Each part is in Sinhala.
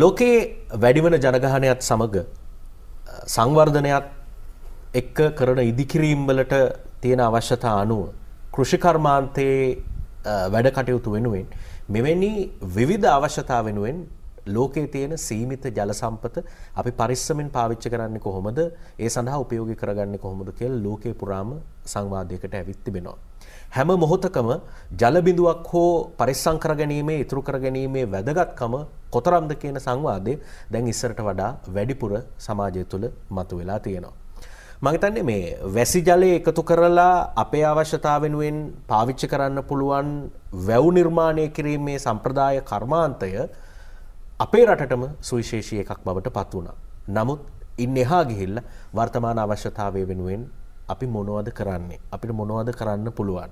ලෝකේ වැඩිවන ජනගහනයත් සමග සංවර්ධනයත් එක්ක කරන ඉදිකිරීම් වලට තියෙන අවශ්‍යතා අනුව කෘෂිකර්මාන්තයේ වැඩ කටයුතු වෙනුවෙන් මෙවැනි විවිධ අවශ්‍යතා වෙනුවෙන් ලෝකයේ තියෙන සීමිත ජල සම්පත අපි පරිස්සමෙන් පාවිච්චි කරන්නේ කොහොමද ඒ සඳහා උපයෝගී කරගන්නේ කොහොමද කියලා ලෝකේ පුරාම සංවාදයකට ඇවිත් තිබෙනවා හැම මොහොතකම ජලබිඳුවක් හෝ පරිස්සං කර ගැනීමේ ඉතුරු කර ගැනීමේ වැදගත්කම කොතරම්ද කියන සංවාදය දැන් ඉස්සරට වඩා වැඩිපුර සමාජය තුළ මතු වෙලා තියෙනවා. මගතන්නේ මේ වැසි ජලය එකතු කරලා අපේ අවශ්‍යතාවෙනුවෙන් පාවිච්චි කරන්න පුළුවන් වැව් නිර්මාණය කිරීමේ සම්ප්‍රදාය කර්මාන්තය අපේ රටටම සුවිශේෂී එකක් බවට පත් වුණා. නමුත් ඉන් එහා ගිහිල්ලා වර්තමාන අවශ්‍යතාවය වෙනුවෙන් අපි මොනවද කරන්නේ අපිට මොනවද කරන්න පුළුවන්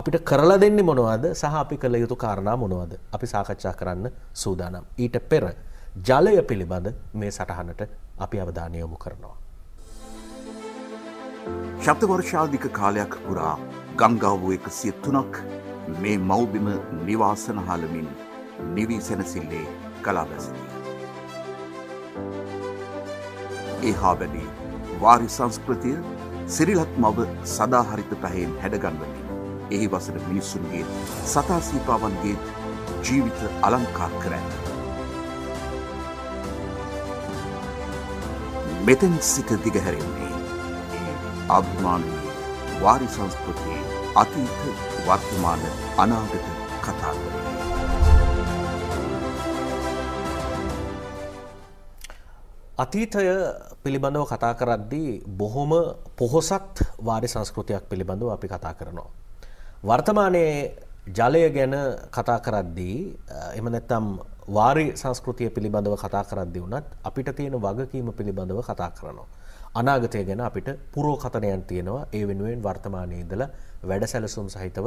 අපිට කරලා දෙන්නේ මොනවද සහ අපි කළ යුතු කාරණා මොනවද අපි සාකච්ඡා කරන්න සූදානම් ඊට පෙර ජලය පිළිබඳ මේ සටහනට අපි අවධානය යොමු කරනවා ශබ්ද වර්ෂාධික කාලයක් පුරා ගංගාව එක සියත්තුනක් මේ මව්බිම නිවාසනහාලමින් නිවී සැනසිල්ලේ කලාබැසිදී. එහා වැඩි වාරි සංස්කෘතිය සිරිලත් මව සදාහරිත පැහෙන් හැඩගන්වමින් එහි වසන මිනිස්සුන්ගේ සතා සීපාවන්ගේ ජීවිත අලංකාර කර ඇත. මෙතැන් සිට දිගහැරෙන්නේ අභිමානී වාරි සංස්කෘතියේ අතීත වර්තමාන අනාගත කතාගරේ. අතීතය පිළිබඳව කතා කරද්දී බොහොම පොහොසත් වාරි සංස්කෘතියක් පිළිබඳව අපි කතා කරනවා. වර්තමානයේ ජලය ගැන කතා කරද්දී එම නැත්තම් වාරි සංස්කෘතිය පිළිබඳව කතා කරද්දි වුණත් අපිට තියෙන වගකීම පිළිබඳව කතා කරනවා. අනාගතය ගැන අපිට පුරෝකතනයන් තියෙනවා ඒ වෙනුවෙන් වර්තමානයේ ඉඳලා වැඩ සැලසුම් සහිතව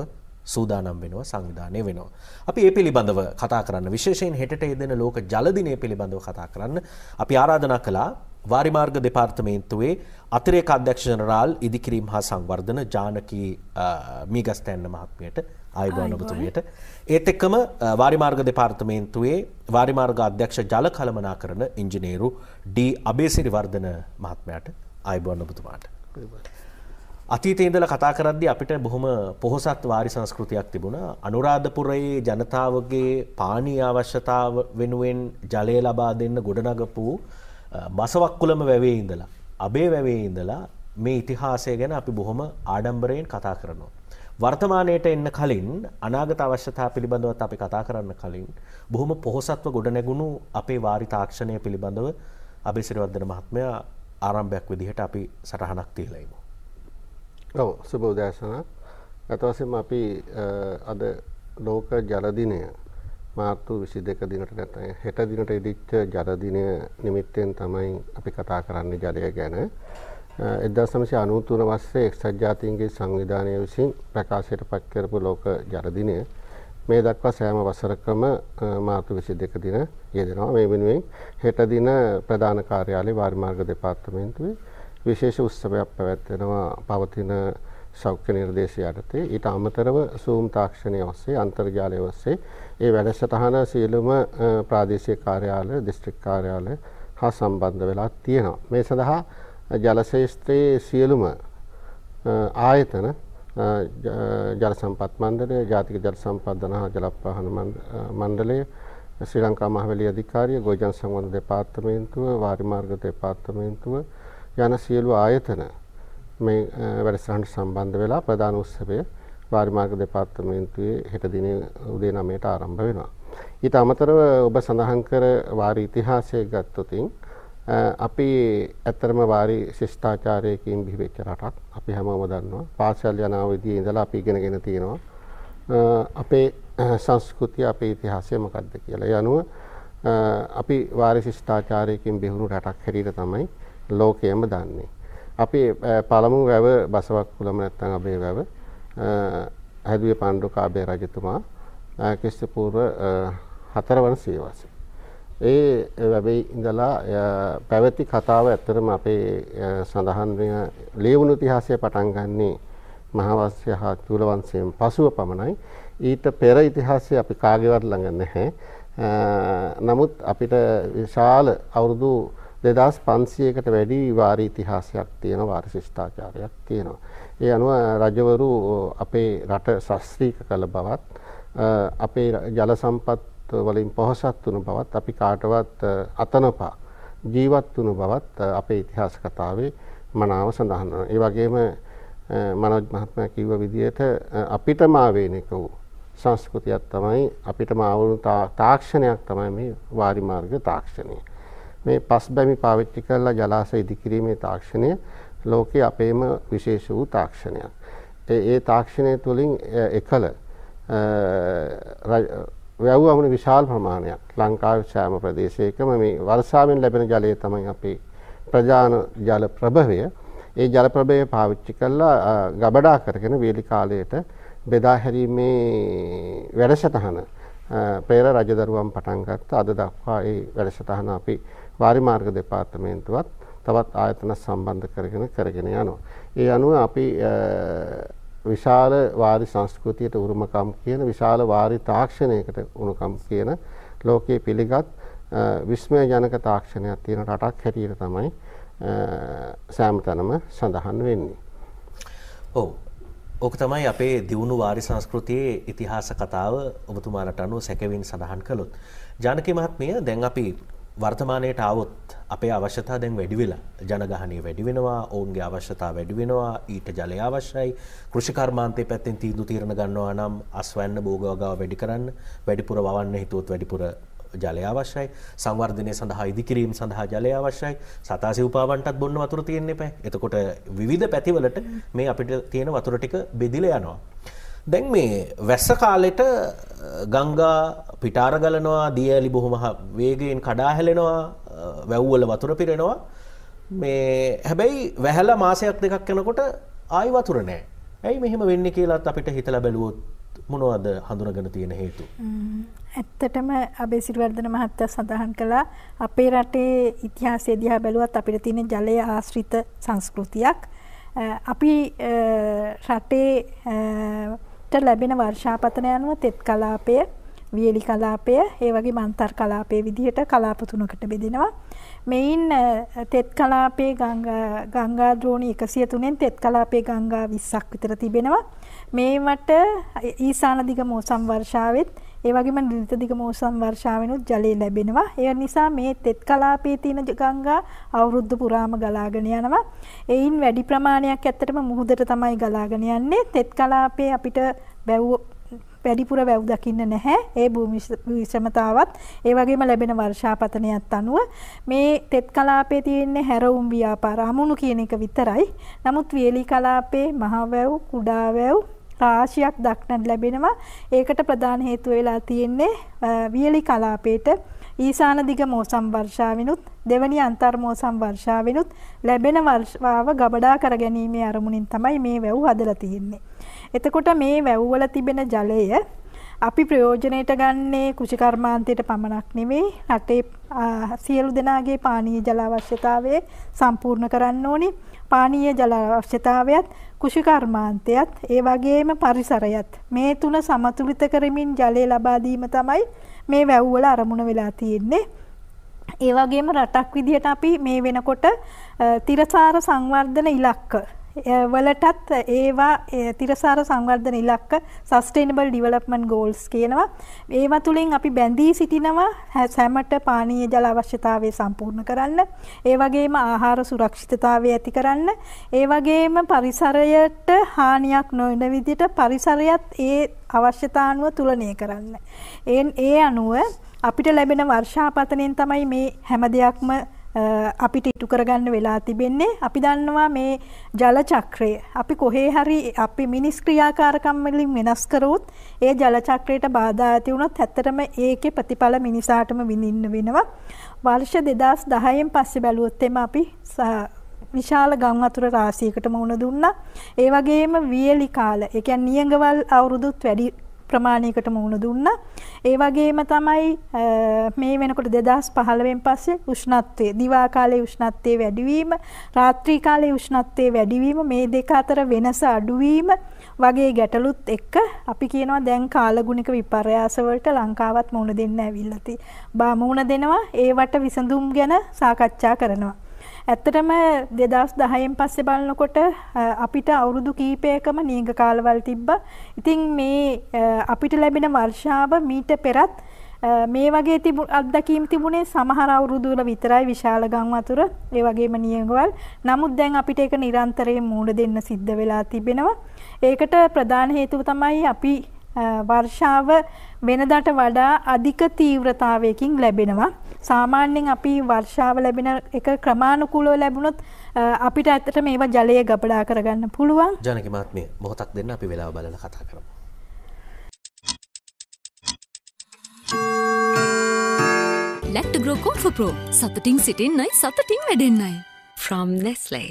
සූදානම් වෙනවා සංවිධානය වෙනවා. අපි ඒ පිළිබඳව කතා කරන්න විශේෂයෙන් හෙටට යෙදෙන ලෝක ජලදිනය පිළිබඳව කතා කරන්න අපි ආරාධනා කළා වාරිමාර්ග දෙපාර්තමේන්තුවේ අතිරේක අධ්‍යක්ෂ ජනරාල් ඉදිකිරීම හා සංවර්ධන ජානකී මීගස්තැන්න මහත්මියට ආයුබෝවන් ඔබතුමියට ඒත් එක්කම වාරිමාර්ග දෙපාර්තමේන්තුවේ වාරිමාර්ග අධ්‍යක්ෂ ජල කළමනාකරන ඉංජිනේරු ඩී අබේසිරිවර්ධන මහත්මයාට ආයුබෝවන් ඔබතුමාට. අතීතය ඉඳල කතා කරද්දි අපිට බොහොම පොහොසත් වාරි සංස්කෘතියක් තිබුණා අනුරාධපුරයේ ජනතාවගේ පානී අවශ්‍යතාව වෙනුවෙන් ජලය ලබා දෙන්න ගොඩනගපු බසවක්කුලම වැවේ ඉඳලා. අබේ වැවේ ඉඳලා මේ ඉතිහාසය ගැන අපි බොහොම ආඩම්බරයෙන් කතා කරනවා. වර්තමානයට එන්න කලින් අනාගත අවශ්‍යතා පිළිබඳවත් අපි කතා කරන්න කලින් බොහොම පොහොසත්ව ගොඩනැගුණු අපේ වාරි තාක්ෂණය පිළිබඳව අභිසිරවර්ධන මහත්මයා ආරම්භයක් විදිහට අපි සටහනක් තියලයිමු. ඔව සුබ උදෑසනක් ගතවසම අපි අද ලෝක ජලදිනය මාර්තු විසි දෙක දිනට නැත හෙට දිනට ඉඩිච්ච ජලදිනය නිමිත්තයෙන් තමයි අපි කතා කරන්නේ ජලය ගැන එදා සමසය අනූතුන වස්සේ එක්සත් ජාතින්ගේ සංවිධානය විසින් ප්‍රකාශයට පත් කරපු ලෝක ජලදිනය මේ දක්වා සෑම වසරකම මාර්තු විසි දෙක දින යෙදෙනවා මේ වෙනුවෙන් හෙට දින ප්‍රධාන කාර්යාලේ වාරිමාර්ග දෙපාර්තමේන්තුවේ විශේෂ උත්සවයක් පැවැත්වෙනවා පවතින සෞඛ්‍ය නිර්දේශය යටතේ ඊට අමතරව සූම් තාක්ෂණය ඔස්සේ අන්තර්ජාලය ඔස්සේ ඒ වැඩසටහන සියලුම ප්‍රාදේශීය කාර්යාල දිස්ත්‍රික් කාර්යාල හා සම්බන්ධ වෙලා තියෙනවා. මේ සඳහා ජලශේෂ්ත්‍රයේ සියලුම ආයතන ජල සම්පත් මණ්ඩලය, ජාතික ජල සම්පදන හා ජලප්‍රවාහන මණ්ඩලය, ශ්‍රී ලංකා මහවැලි අධිකාරිය, ගොවිජන සංවර්ධන දෙපාර්තමේන්තුව, වාරි මාර්ග දෙපාර්තමේන්තුව යන සියලු ආයතන මේ වැඩසටහනට සම්බන්ධ වෙලා ප්‍රධාන උත්සවය වාරිමාර්ග දෙපාර්තමේන්තුවේ හෙට දිනේ උදේ 9ට ආරම්භ වෙනවා. ඊට අමතරව ඔබ සඳහන් කර වාරි ඉතිහාසය ගත්තොතින් අපි ඇත්තරම වාරි ශිෂ්ඨාචාරයකින් බිහිවෙච්ච රටක්. අපි හැමෝම දන්නවා. පාසල් යන අවධියේ ඉඳලා අපි ඉගෙනගෙන තියෙනවා. අපේ සංස්කෘතිය, අපේ ඉතිහාසය මොකක්ද කියලා. ඒ අනුව අපි වාරි ශිෂ්ඨාචාරයකින් බිහිවුණු රටක් හැටියට තමයි ලෝකයේම දන්නේ. අපි පළමු වැව බසවක් කුලම නැත්නම් අපේ වැව හැදුවේ පාණ්ඩුකාභය රජතුමා ක්‍රිස්තු පූර්ව 4 වන සියවසේ. ඒ වැවේ ඉඳලා පැවති කතාව ඇත්තටම අපේ සඳහන් වෙන ලේවුණු ඉතිහාසය පටන් ගන්නේ මහාවංශය හා චූල වංශයෙන් පසුව පමණයි. ඊට පෙර ඉතිහාසය අපි කාගේවත් ළඟ නැහැ. නමුත් අපිට විශාල අවුරුදු දෙදස් පන්සියකට වැඩි වාර ඉතිහාසයක් තියෙන වාර ශිෂ්ඨාචාරයක් තියෙනවා. ඒ අනුව රජවරු අපේ රට ශස්ත්‍රීක කළ බවත් අපේ ජල සම්පත් වලින් පොහොසත් වුණු බවත් අපි කාටවත් අතනපා ජීවත් වුණු බවත් අපේ ඉතිහාස කතාවේ මනාව සඳහන් වෙනවා. ඒ වගේම මනෝජ් මහත්මයා කිව්ව විදිහට අපිටම ආවේනික වූ සංස්කෘතියක් තමයි අපිටම ආවුණු තාක්ෂණයක් තමයි මේ වාරි මාර්ග තාක්ෂණය. මේ පස් බැමි පාවිච්චි කරලා ජලාශය ඉදිකිරීමේ තාක්ෂණය ලෝකයේ අපේම විශේෂ වූ තාක්ෂණයක්. ඒ ඒ තාක්ෂණය තුළින් එකල වැව් අමුණු විශාල ප්‍රමාණයක් ලංකාවේ සෑම ප්‍රදේශයකම මේ වර්ෂාවෙන් ලැබෙන ජලය තමයි අපේ ප්‍රජාන ජල ප්‍රභවය. ඒ ජල ප්‍රභවය පාවිච්චි කරලා ගබඩා කරගෙන වේලි කාලයට බෙදා හැරීමේ වැඩසටහන පෙර රජදරුවන් පටන් ගත්ත අද දක්වා ඒ වැඩසටහන අපි වාරිමාර්ග දෙපාර්තමේන්තුවත් තවත් ආයතන සම්බන්ධ කරගෙන කරගෙන යනවා. ඒ අනුව අපි විශාල වාරි සංස්කෘතියට උරුමකම් කියන විශාල වාරි තාක්ෂණයකට උරුමකම් කියන ලෝකයේ පිළිගත් විස්මය ජනක තාක්ෂණයක් තියෙන රටක් හැටියට තමයි සෑමතනම සඳහන් වෙන්නේ. ඔව්. ඕක තමයි අපේ දියුණු වාරි සංස්කෘතියේ ඉතිහාස කතාව ඔබතුමාලට අනුව සැකවින් සඳහන් කළොත්. ජානකි මහත්මිය දැන් අපි වර්තමානයට අවොත් අපේ අවශ්‍යතා දැන් වැඩි වෙලා ජනගහනය වැඩි වෙනවා ඔවුන්ගේ අවශ්‍යතා වැඩි වෙනවා ඊට ජලය අවශ්‍යයි කෘෂිකර්මාන්තය පැත්තෙන් තීදු තීරණ ගන්නවා නම් අස්වැන්න භෝගවගාව වැඩි කරන්න වැඩිපුර වවන්න හිතුවොත් වැඩිපුර ජලය අවශ්‍යයි සංවර්ධනය සඳහා ඉදිකිරීම සඳහා ජලය අවශ්‍යයි සතාසි උපාවන්ටත් බොන්න වතුර තියෙන්නේ පැ එතකොට විධ පැතිවලට මේ අපිට තියෙන වතුර ටික බෙදිල යනවා. දැන් මේ වැස්ස කාලෙට ගංගා පිටාර ගලනවා දියලි බොහොම වේගයෙන් කඩා හැලෙනවා වැව්වල වතුර පිරෙනවා මේ හැබැයි වැහැලා මාසයක් දෙකක් යනකොට ආයි වතුර නෑ. ඇයි මෙහෙම වෙන්නේ කියලාත් අපිට හිතලා බැලුවොත් මොනවද හඳුනගෙන තියෙන හේතු? ඇත්තටම අබේ සිරිවර්ධන මහත්තයා සඳහන් කළා අපේ රටේ ඉතිහාසය දිහා බැලුවත් අපිට තියෙන ජලය ආශ්‍රිත සංස්කෘතියක්. අපි රටේ ලැබෙන වර්ෂාපතන යනුව තෙත් කලාපය වියලි කලාපය ඒ වගේ මන්තර් කලාපය විදිහට කලාප තුනකට බෙදෙනවා. මෙයින් තෙත් කලාපේ ගංගා ද්‍රෝණි එකසිය තුනෙන් තෙත් කලාපේ ගංගා විස්සක් විතර තිබෙනවා. මේවට ඊසාන දිග මෝසම් වර්ෂාවෙත් ඒ වගේම නිරිත දිගම උසම් වර්ෂාවෙනුත් ජලය ලැබෙනවා. ඒ නිසා මේ තෙත් කලාපයේ තියෙන ගංගා අවුරුද්ද පුරාම ගලාගෙන යනවා. එයින් වැඩි ප්‍රමාණයක් ඇත්තටම මුහුදට තමයි ගලාගෙන යන්නේ. තෙත් කලාපයේ අපිට බැවුව වැඩිපුර වැව් දකින්න නැහැ ඒ භූමි විෂමතාවත් ඒ වගේම ලැබෙන වර්ෂාපතනයත් අනුව මේ තෙත් කලාපේ තියෙන්නේ හැරවුම් ව්‍යාපාර අමුණු කියන එක විතරයි නමුත් වියලි කලාපේ මහ වැව් කුඩා වැව් රාශියක් දක්නට ලැබෙනවා. ඒකට ප්‍රධාන හේතුව වෙලා තියෙන්නේ වියලි කලාපේට ඊසාන දිග මෝසම් වර්ෂාවිනුත් දෙවනි අන්තර් මෝසම් වර්ෂාවිනුත් ලැබෙන වර්ෂාව ගබඩා කරගැනීමේ අරමුණින් තමයි මේ වැව් හදලා තියෙන්නේ. එතකොට මේ වැව්වල තිබෙන ජලය අපි ප්‍රයෝජනයට ගන්නේ කෘෂිකර්මාන්තයට පමණක් නෙවෙයි රටේ සියලු දෙනාගේ පානීය ජල අවශ්‍යතාවය සම්පූර්ණ කරන්න ඕනේ. පානීය ජල අවශ්‍යතාවයත් කෘෂිකර්මාන්තයත් ඒ වගේම පරිසරයත් මේ තුන සමතුලිත කරමින් ජලය ලබා දීම තමයි මේ වැව් වල අරමුණ වෙලා තියෙන්නේ. ඒ වගේම රටක් විදිහට අපි මේ වෙනකොට තිරසාර සංවර්ධන ඉලක්ක වලටත් ඒවා තිරසාර සංවර්ධන ඉලක්ක සස්ටේනබල් ඩිවලොප්මන්ට් ගෝල්ස් කියනවා. ඒවා තුලින් අපි බැඳී සිටිනවා සැමට පානීය ජල අවශ්‍යතාවය සම්පූර්ණ කරන්න, ඒ වගේම ආහාර සුරක්ෂිතතාවය ඇති කරන්න, ඒ වගේම පරිසරයට හානියක් නොවන විදිහට පරිසරයත් ඒ අවශ්‍යතානුව තුලණය කරන්න. ඒ අනුව අපිට ලැබෙන වර්ෂාපතනෙන් තමයි මේ හැම දෙයක්ම අපිට ඉටු කරගන්න වෙලා තිබෙන්නේ අපි දන්නවා මේ ජල චක්‍රය අපි කොහේ හරි අපි මිනිස් ක්‍රියාකාරකම් වලින් වෙනස් කරොත් ඒ ජල චක්‍රයට බාධා ඇති වුණොත් ඇත්තටම ඒකේ ප්‍රතිඵල මිනිසාටම විඳින්න වෙනවා වර්ෂ 2010 න් පස්සේ බැලුවොත් එම අපි විශාල ගම් අතුර රාශියකටම වුණ දුන්නා ඒ වගේම වියලි කාල ඒ කියන්නේ නියඟවල් අවුරුදුත් වැඩි ප්‍රමාණයකට මුහුණ දුන්නා. ඒ වගේම තමයි මේ වෙනකොට 2015න් පස්සේ උෂ්ණත්වය, දිවා කාලයේ උෂ්ණත්වයේ වැඩිවීම, රාත්‍රී කාලයේ උෂ්ණත්වයේ වැඩිවීම මේ දෙක අතර වෙනස අඩුවීම වගේ ගැටලුත් එක්ක අපි කියනවා දැන් කාලගුණික විපර්යාස වලට ලංකාවත් මුහුණ දෙන්න ඇවිල්ලා තියෙනවා. බා මුහුණ දෙනවා ඒවට විසඳුම් ගැන සාකච්ඡා කරනවා. ඇත්තටම දෙදස් දහයෙන් පස්සෙ බලනකොට අපිට අවුරුදු කීපයකම නීග කාලවල් තිබ්බ. ඉතින් මේ අපිට ලැබෙන වර්ෂාව මීට පෙරත් මේ වගේ තිබු අත්දැකීම් තිබුණේ සමහර අවුරුදුවල විතරයි විශාල ගම් වතුර ඒ වගේම නියඟවල්. නමුත් දැන් අපිට ඒක නිරන්තරයෙන් මූණ දෙන්න සිද්ධ වෙලා තිබෙනවා. ඒකට ප්‍රධාන හේතුව තමයි අපි වර්ෂාව වෙනදාට වඩා අධික තීව්‍රතාවයකින් ලැබෙනවා. සාමාන්‍යයෙන් අපි වර්ෂාව ලැබෙන එක ක්‍රමානුකූලව ලැබුණොත් අපිට ඇත්තට මේවා ජලය ගබඩා කරගන්න පුළුවන් ජනක මාත්මය මොහොතක් දෙන්න අපි වෙලාව බලන කතා කරමු. ලැට්ට ග්‍රෝකෝන් ෆප්‍රෝ සතටින් සිටින්නයි සතටින් වැඩෙන්න්නයි. From Nestle.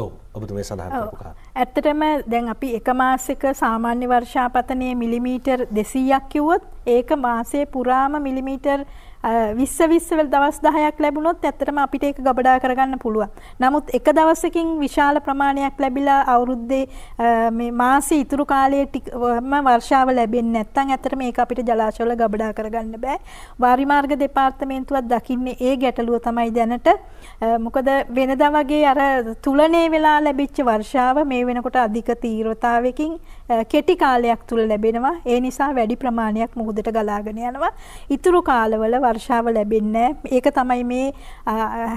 ඔවු ඔබතුමේ සඳහන් කරපුකා. ඇත්තටම දැන් අපි එක මාසෙක සාමාන්‍ය වර්ෂාපතනයේ මිලිමීටර් 200ක් කිව්වොත් ඒක මාසයේ පුරාම මිලිමීටර් 20 20 දවස් 10ක් ලැබුණොත් ඇත්තටම අපිට ඒක ගබඩා කරගන්න පුළුවන්. නමුත් එක දවසකින් විශාල ප්‍රමාණයක් ලැබිලා අවුරුද්දේ මේ මාසේ ඉතුරු කාලයේ ටිකම වර්ෂාව ලැබෙන්නේ නැත්නම් ඇත්තටම මේක අපිට ජලාශවල ගබඩා කරගන්න බෑ. වාරි මාර්ග දෙපාර්තමේන්තුවත් දකින්නේ ඒ ගැටලුව තමයි දැනට. මොකද වෙනදා වගේ අර තුලනේ වෙලා ලැබිච්ච වර්ෂාව මේ වෙනකොට අධික තීව්‍රතාවයකින් කෙටි කාලයක් තුල ලැබෙනවා. ඒ නිසා වැඩි ප්‍රමාණයක් මුහුදට ගලාගෙන යනවා. ඉතුරු කාලවල වර්ෂාව ලැබෙන්නේ ඒක තමයි මේ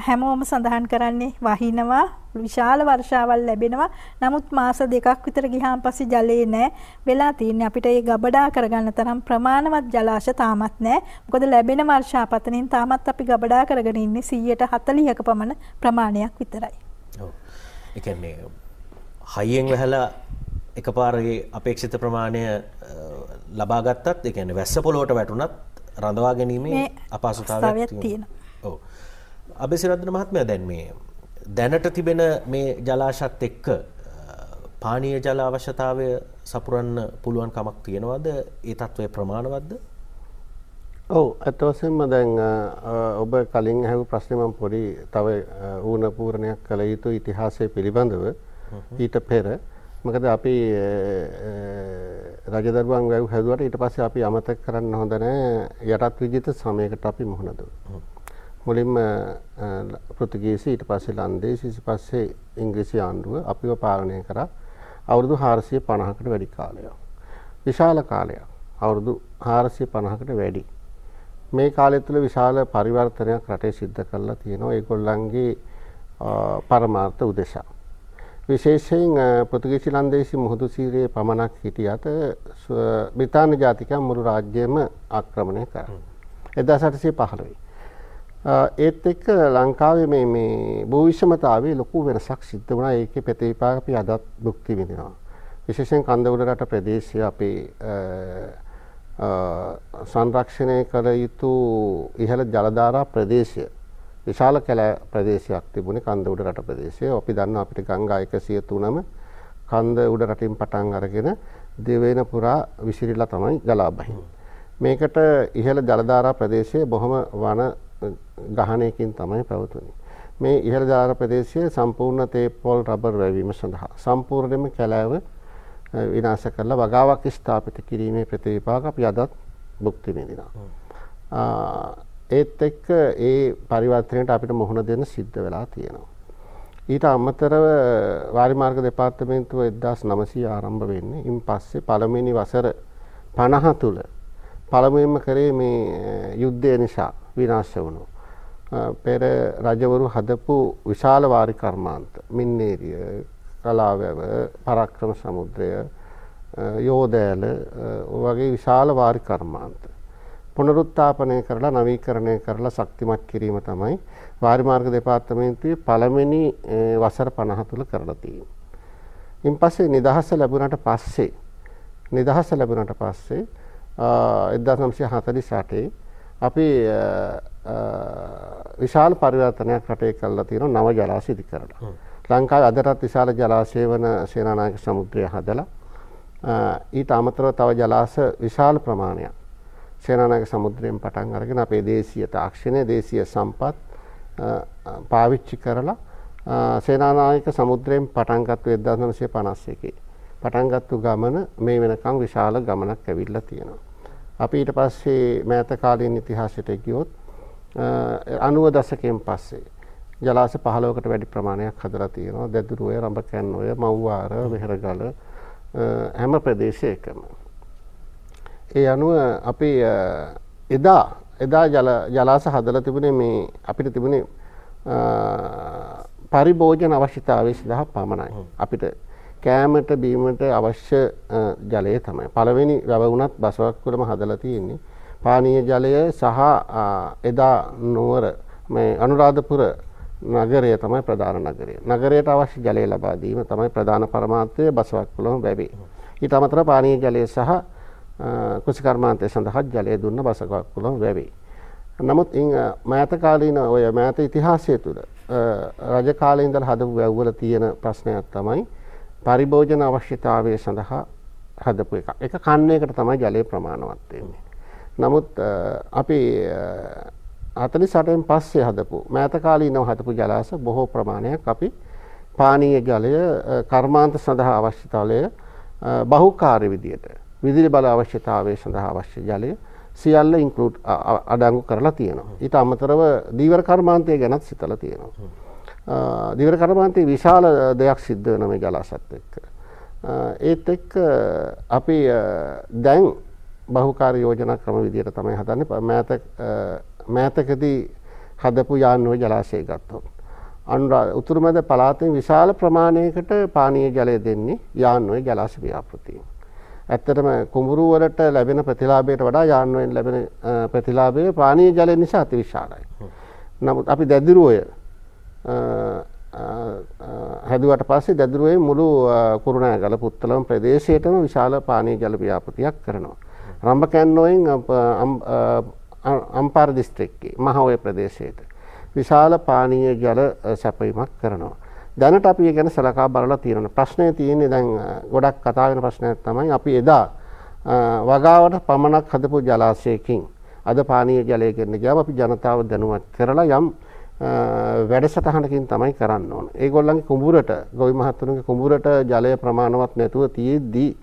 හැමෝම සඳහන් කරන්නේ වහිනවා විශාල වර්ෂාවල් ලැබෙනවා. නමුත් මාස දෙකක් විතර ගියාන් පස්සේ ජලයේ නැහැ. වෙලා තියෙන්නේ අපිට ඒ ගබඩා කරගන්න තරම් ප්‍රමාණවත් ජලාශ තාමත් නැහැ. මොකද ලැබෙන වර්ෂාපතනෙන් තාමත් අපි ගබඩා කරගෙන ඉන්නේ 140ක පමණ ප්‍රමාණයක් විතරයි. ඔව්. එකන්නේ හයියෙන් වැහලා එකපාරගේ අපේක්ෂිත ප්‍රමාණය ලබාගත්තත් එකන වැස්ස පොලෝට වැටුනත් රඳවා ගැනීමේ අපහසුතාවයක් තියෙන ඕ අභිසිරන්දන මහත්මය දැන් මේ දැනට තිබෙන මේ ජලාශත් එක්ක පානීය ජල අවශ්‍යතාවය සපුරන්න පුළුවන් කමක් තියෙනවද ඒ තත්ත්වය ප්‍රමාණවද්ද ඔව් ඇතවසෙන්ම දැන් ඔබ කලින් ඇහු ප්‍රශ්නමම් පොඩි තව ඌනපූරණයක් කළ යුතු ඉතිහාසය පිළිබඳව ඊට පෙර මකද අපි රජදරුවන් වැැව් හැදුවට ඊට පස්සේ අපි අමතක කරන්න හොඳනෑ යටත් විජිත සමයකට අපි මුහුණද. මුලින්ම පෘතිගේසි ඊට පස්සේ ලන්දේ සිසි පස්සේ ඉංග්‍රිසි ආණ්ඩුව අපිව පාලනය කර අවුරුදු හාරසිය පණහකට වැඩි කාලයක්. විශාල කාලයක් අවුරුදු හාරසිය පණහකට වැඩි. මේ කාලය තුළ විශාල පරිවර්තනයක් රටේ සිද්ධ කරලා තියෙනවා ඒගොල්ලන්ගේ පරමාර්ථ උදෙසා. විශේෂයෙන් පෘතුගීසි ලන්දේසි මුහුදු සීරයේ පමණක් හිටියට බ්‍රිතාන්‍ය ජාතිකයන් මුළු රාජ්‍යයම ආක්‍රමණය කරා. 1815. ඒත් එක්ක ලංකාවේ මේ මේ භූවිෂමතාවයේ ලොකු වෙනසක් සිද්ධ වුණා. ඒකේ ප්‍රතිවිපාක අපි අදත් භුක්ති විඳිනවා. විශේෂයෙන් කන්දවුඩ රට ප්‍රදේශයේ අපේ සංරක්ෂණය කළ යුතු ඉහළ ජලධාරා ප්‍රදේශය විශාල කැල ප්‍රදේශයක් තිබුණේ කන්ද උඩ රට ප්‍රදේශය. අපි දන්නවා අපිට ගංගා 103ම කන්ද උඩ රටින් පටන් අරගෙන දෙවේන පුරා විසිරිලා තමයි ගලා බහින්නේ. මේකට ඉහළ ජලධාරා ප්‍රදේශයේ බොහොම වන ගහණයකින් තමයි පැවතුනේ. මේ ඉහළ ජලධාරා ප්‍රදේශයේ සම්පූර්ණ තේ පොල් රබර් වැවීම සඳහා සම්පූර්ණයෙන්ම කැලෑව විනාශ කරලා වගාවක් ස්ථාපිත කිරීමේ ප්‍රතිවිපාක අපි අදත් භුක්ති විඳිනවා. ඒත් එක්ක ඒ පරිවර්තනයට අපිට මුහුණ දෙන්න සිද්ධ වෙලා තියෙනවා. ඊට අමතරව වාරි මාර්ග දෙපාර්තමේන්තුව 1900 ආරම්භ වෙන්නේ. ඉන් පස්සේ පළමුවෙනි වසර 50 තුල පළමුවෙන්ම කරේ මේ යුද්ධය නිසා විනාශ වුණු. පෙර රජවරු හදපු විශාල වාරි කර්මාන්ත මින්නේරිය කලාවැව පරක්‍රම සමුද්‍රය යෝදෑල වගේ විශාල වාරි කර්මාන්ත පුනරුත්ථාපනය කරලා නවීකරණය කරලා ශක්තිමත් කිරීම තමයි වාරි මාර්ග දෙපාර්තමේන්තුවේ පළවෙනි වසර 50 තුල කරලා තියෙන්නේ. ඉන් පස්සේ නිදහස ලැබුණාට පස්සේ නිදහස ලැබුණාට පස්සේ 1948 අපි විශාල පරිවර්තනයක් රටේ කළා තියෙනවා නව ජලාශ ඉදි කරලා. ලංකාවේ අදටත් විශාල ජලාශය වන සේනානායක සමුද්‍රය හදලා ඊට අමතරව තව ජලාශ විශාල ප්‍රමාණයක් සේනානායක සමුද්‍රයෙන් පටන් අරගෙන අපේ දේශීය තාක්ෂණය දේශීය සම්පත් පාවිච්චි කරලා සේනානායක සමුද්‍රයෙන් පටන්ගත්තු 1951 පටන්ගත්තු ගමන මේ වෙනකම් විශාල ගමනක් ඇවිල්ලා තියෙනවා. අපි ඊට පස්සේ මෑත කාලීන ඉතිහාසයට ගියොත් 90 දශකයෙන් පස්සේ ජලාශ 15කට වැඩි ප්‍රමාණයක් හදලා තියෙනවා. දැදුරුවේ, රඹකැන්ඔය, මව්වාර, වෙහෙරගල හැම ප්‍රදේශයකම. ඒ අනුව අපි එදා එදා ජලාශ හදලා තිබුණේ මේ අපිට තිබුණේ පරිභෝජන අවශ්‍යතාවය සඳහා පමණයි. අපිට කෑමට බීමට අවශ්‍ය ජලය තමයි. පළවෙනි වැව වුණත් බසවක් වලම හදලා තියෙන්නේ. පානීය ජලය සහ එදා නුවර මේ අනුරාධපුර නගරය තමයි ප්‍රධාන නගරය. නගරයට අවශ්‍ය ජලය ලබා දීම තමයි ප්‍රධාන પરමාර්ථය බසවක්කුලම වැවේ. ඊට අමතරව පානීය ජලය සහ කුසිකර්මාන්තය සඳහා ජලය දුන්න බසවක්කුලම වැවේ. නමුත් මෑත කාලීන ඔය මෑත ඉතිහාසය තුළ රජ කාලේ ඉඳලා හදපු වැව්වල තියෙන ප්‍රශ්නයක් තමයි පරිභෝජන අවශ්‍යතාවය සඳහා හදපු එක. එක කන්නයකට තමයි ජලය ප්‍රමාණවත් වෙන්නේ. නමුත් අපි 48න් පස්සේ හදපු මෑත කාලීනව හදපු ජලාශ බොහෝ ප්‍රමාණයක් අපි පානීය ජලය කර්මාන්ත සඳහා අවශ්‍යතාවය බහුකාර්ය විදියට විදුලි බල අවශ්‍යතාවය සඳහා අවශ්‍ය ජලය සියල්ල ඉන්කලුඩ් අඩංගු කරලා තියෙනවා. ඊට අමතරව දීවර කර්මාන්තය ගැනත් සිතලා තියෙනවා. දීවර කර්මාන්තයේ විශාල දෙයක් සිද්ධ වෙන මේ ජලාශත් එක්ක. ඒත් එක්ක අපි දැන් බහුකාර්ය යෝජනා ක්‍රම විදියට තමයි හදන්නේ. මෑත මෑතකදී හදපු යාන්නුව ජලාශය ගත්තොත්. අනුරා උතුරුමැද පළාතෙන් විශාල ප්‍රමාණයකට පානීය ජලය දෙන්නේ යාන්නුවේ ජලාශ ව්‍යාපෘතියෙන්. ඇත්තටම කුඹුරු වලට ලැබෙන ප්‍රතිලාභයට වඩා යාන්නුවෙන් ලැබෙන ප්‍රතිලාභය පානීය ජලය නිසා අතිවිශාලයි. නමුත් අපි දැදිරුවය හැදුවට පස්සේ දැදිරුවේ මුළු කුරුණෑගල පුත්තලම ප්‍රදේශයටම විශාල පානීය ජල ව්‍යාපෘතියක් කරනවා. රම්බකැන්නෝයෙන් අම්පාර දිස්ත්‍රික්කේ මහෝය ප්‍රදේශයට විශාල පානීය ජල සැපයීමක් කරනවා. දැනට අපි ඒ ගැන සලකා බලලා තියෙන ප්‍රශ්නේ තියෙන්නේ දැන් ගොඩක් කතා වෙන ප්‍රශ්නයක් තමයි අපි එදා වගාවට පමණක් හදපු ජලාශයකින් අද පානීය ජලය ගන්න ගියාම අපි ජනතාව දැනුවත් කරලා යම් වැඩසටහනකින් තමයි කරන්න ඕන. ඒගොල්ලන්ගේ කුඹුරට ගොවි මහත්තුරුගේ කුඹුරට ජලය ප්‍රමාණවත් නැතුව තියෙද්දී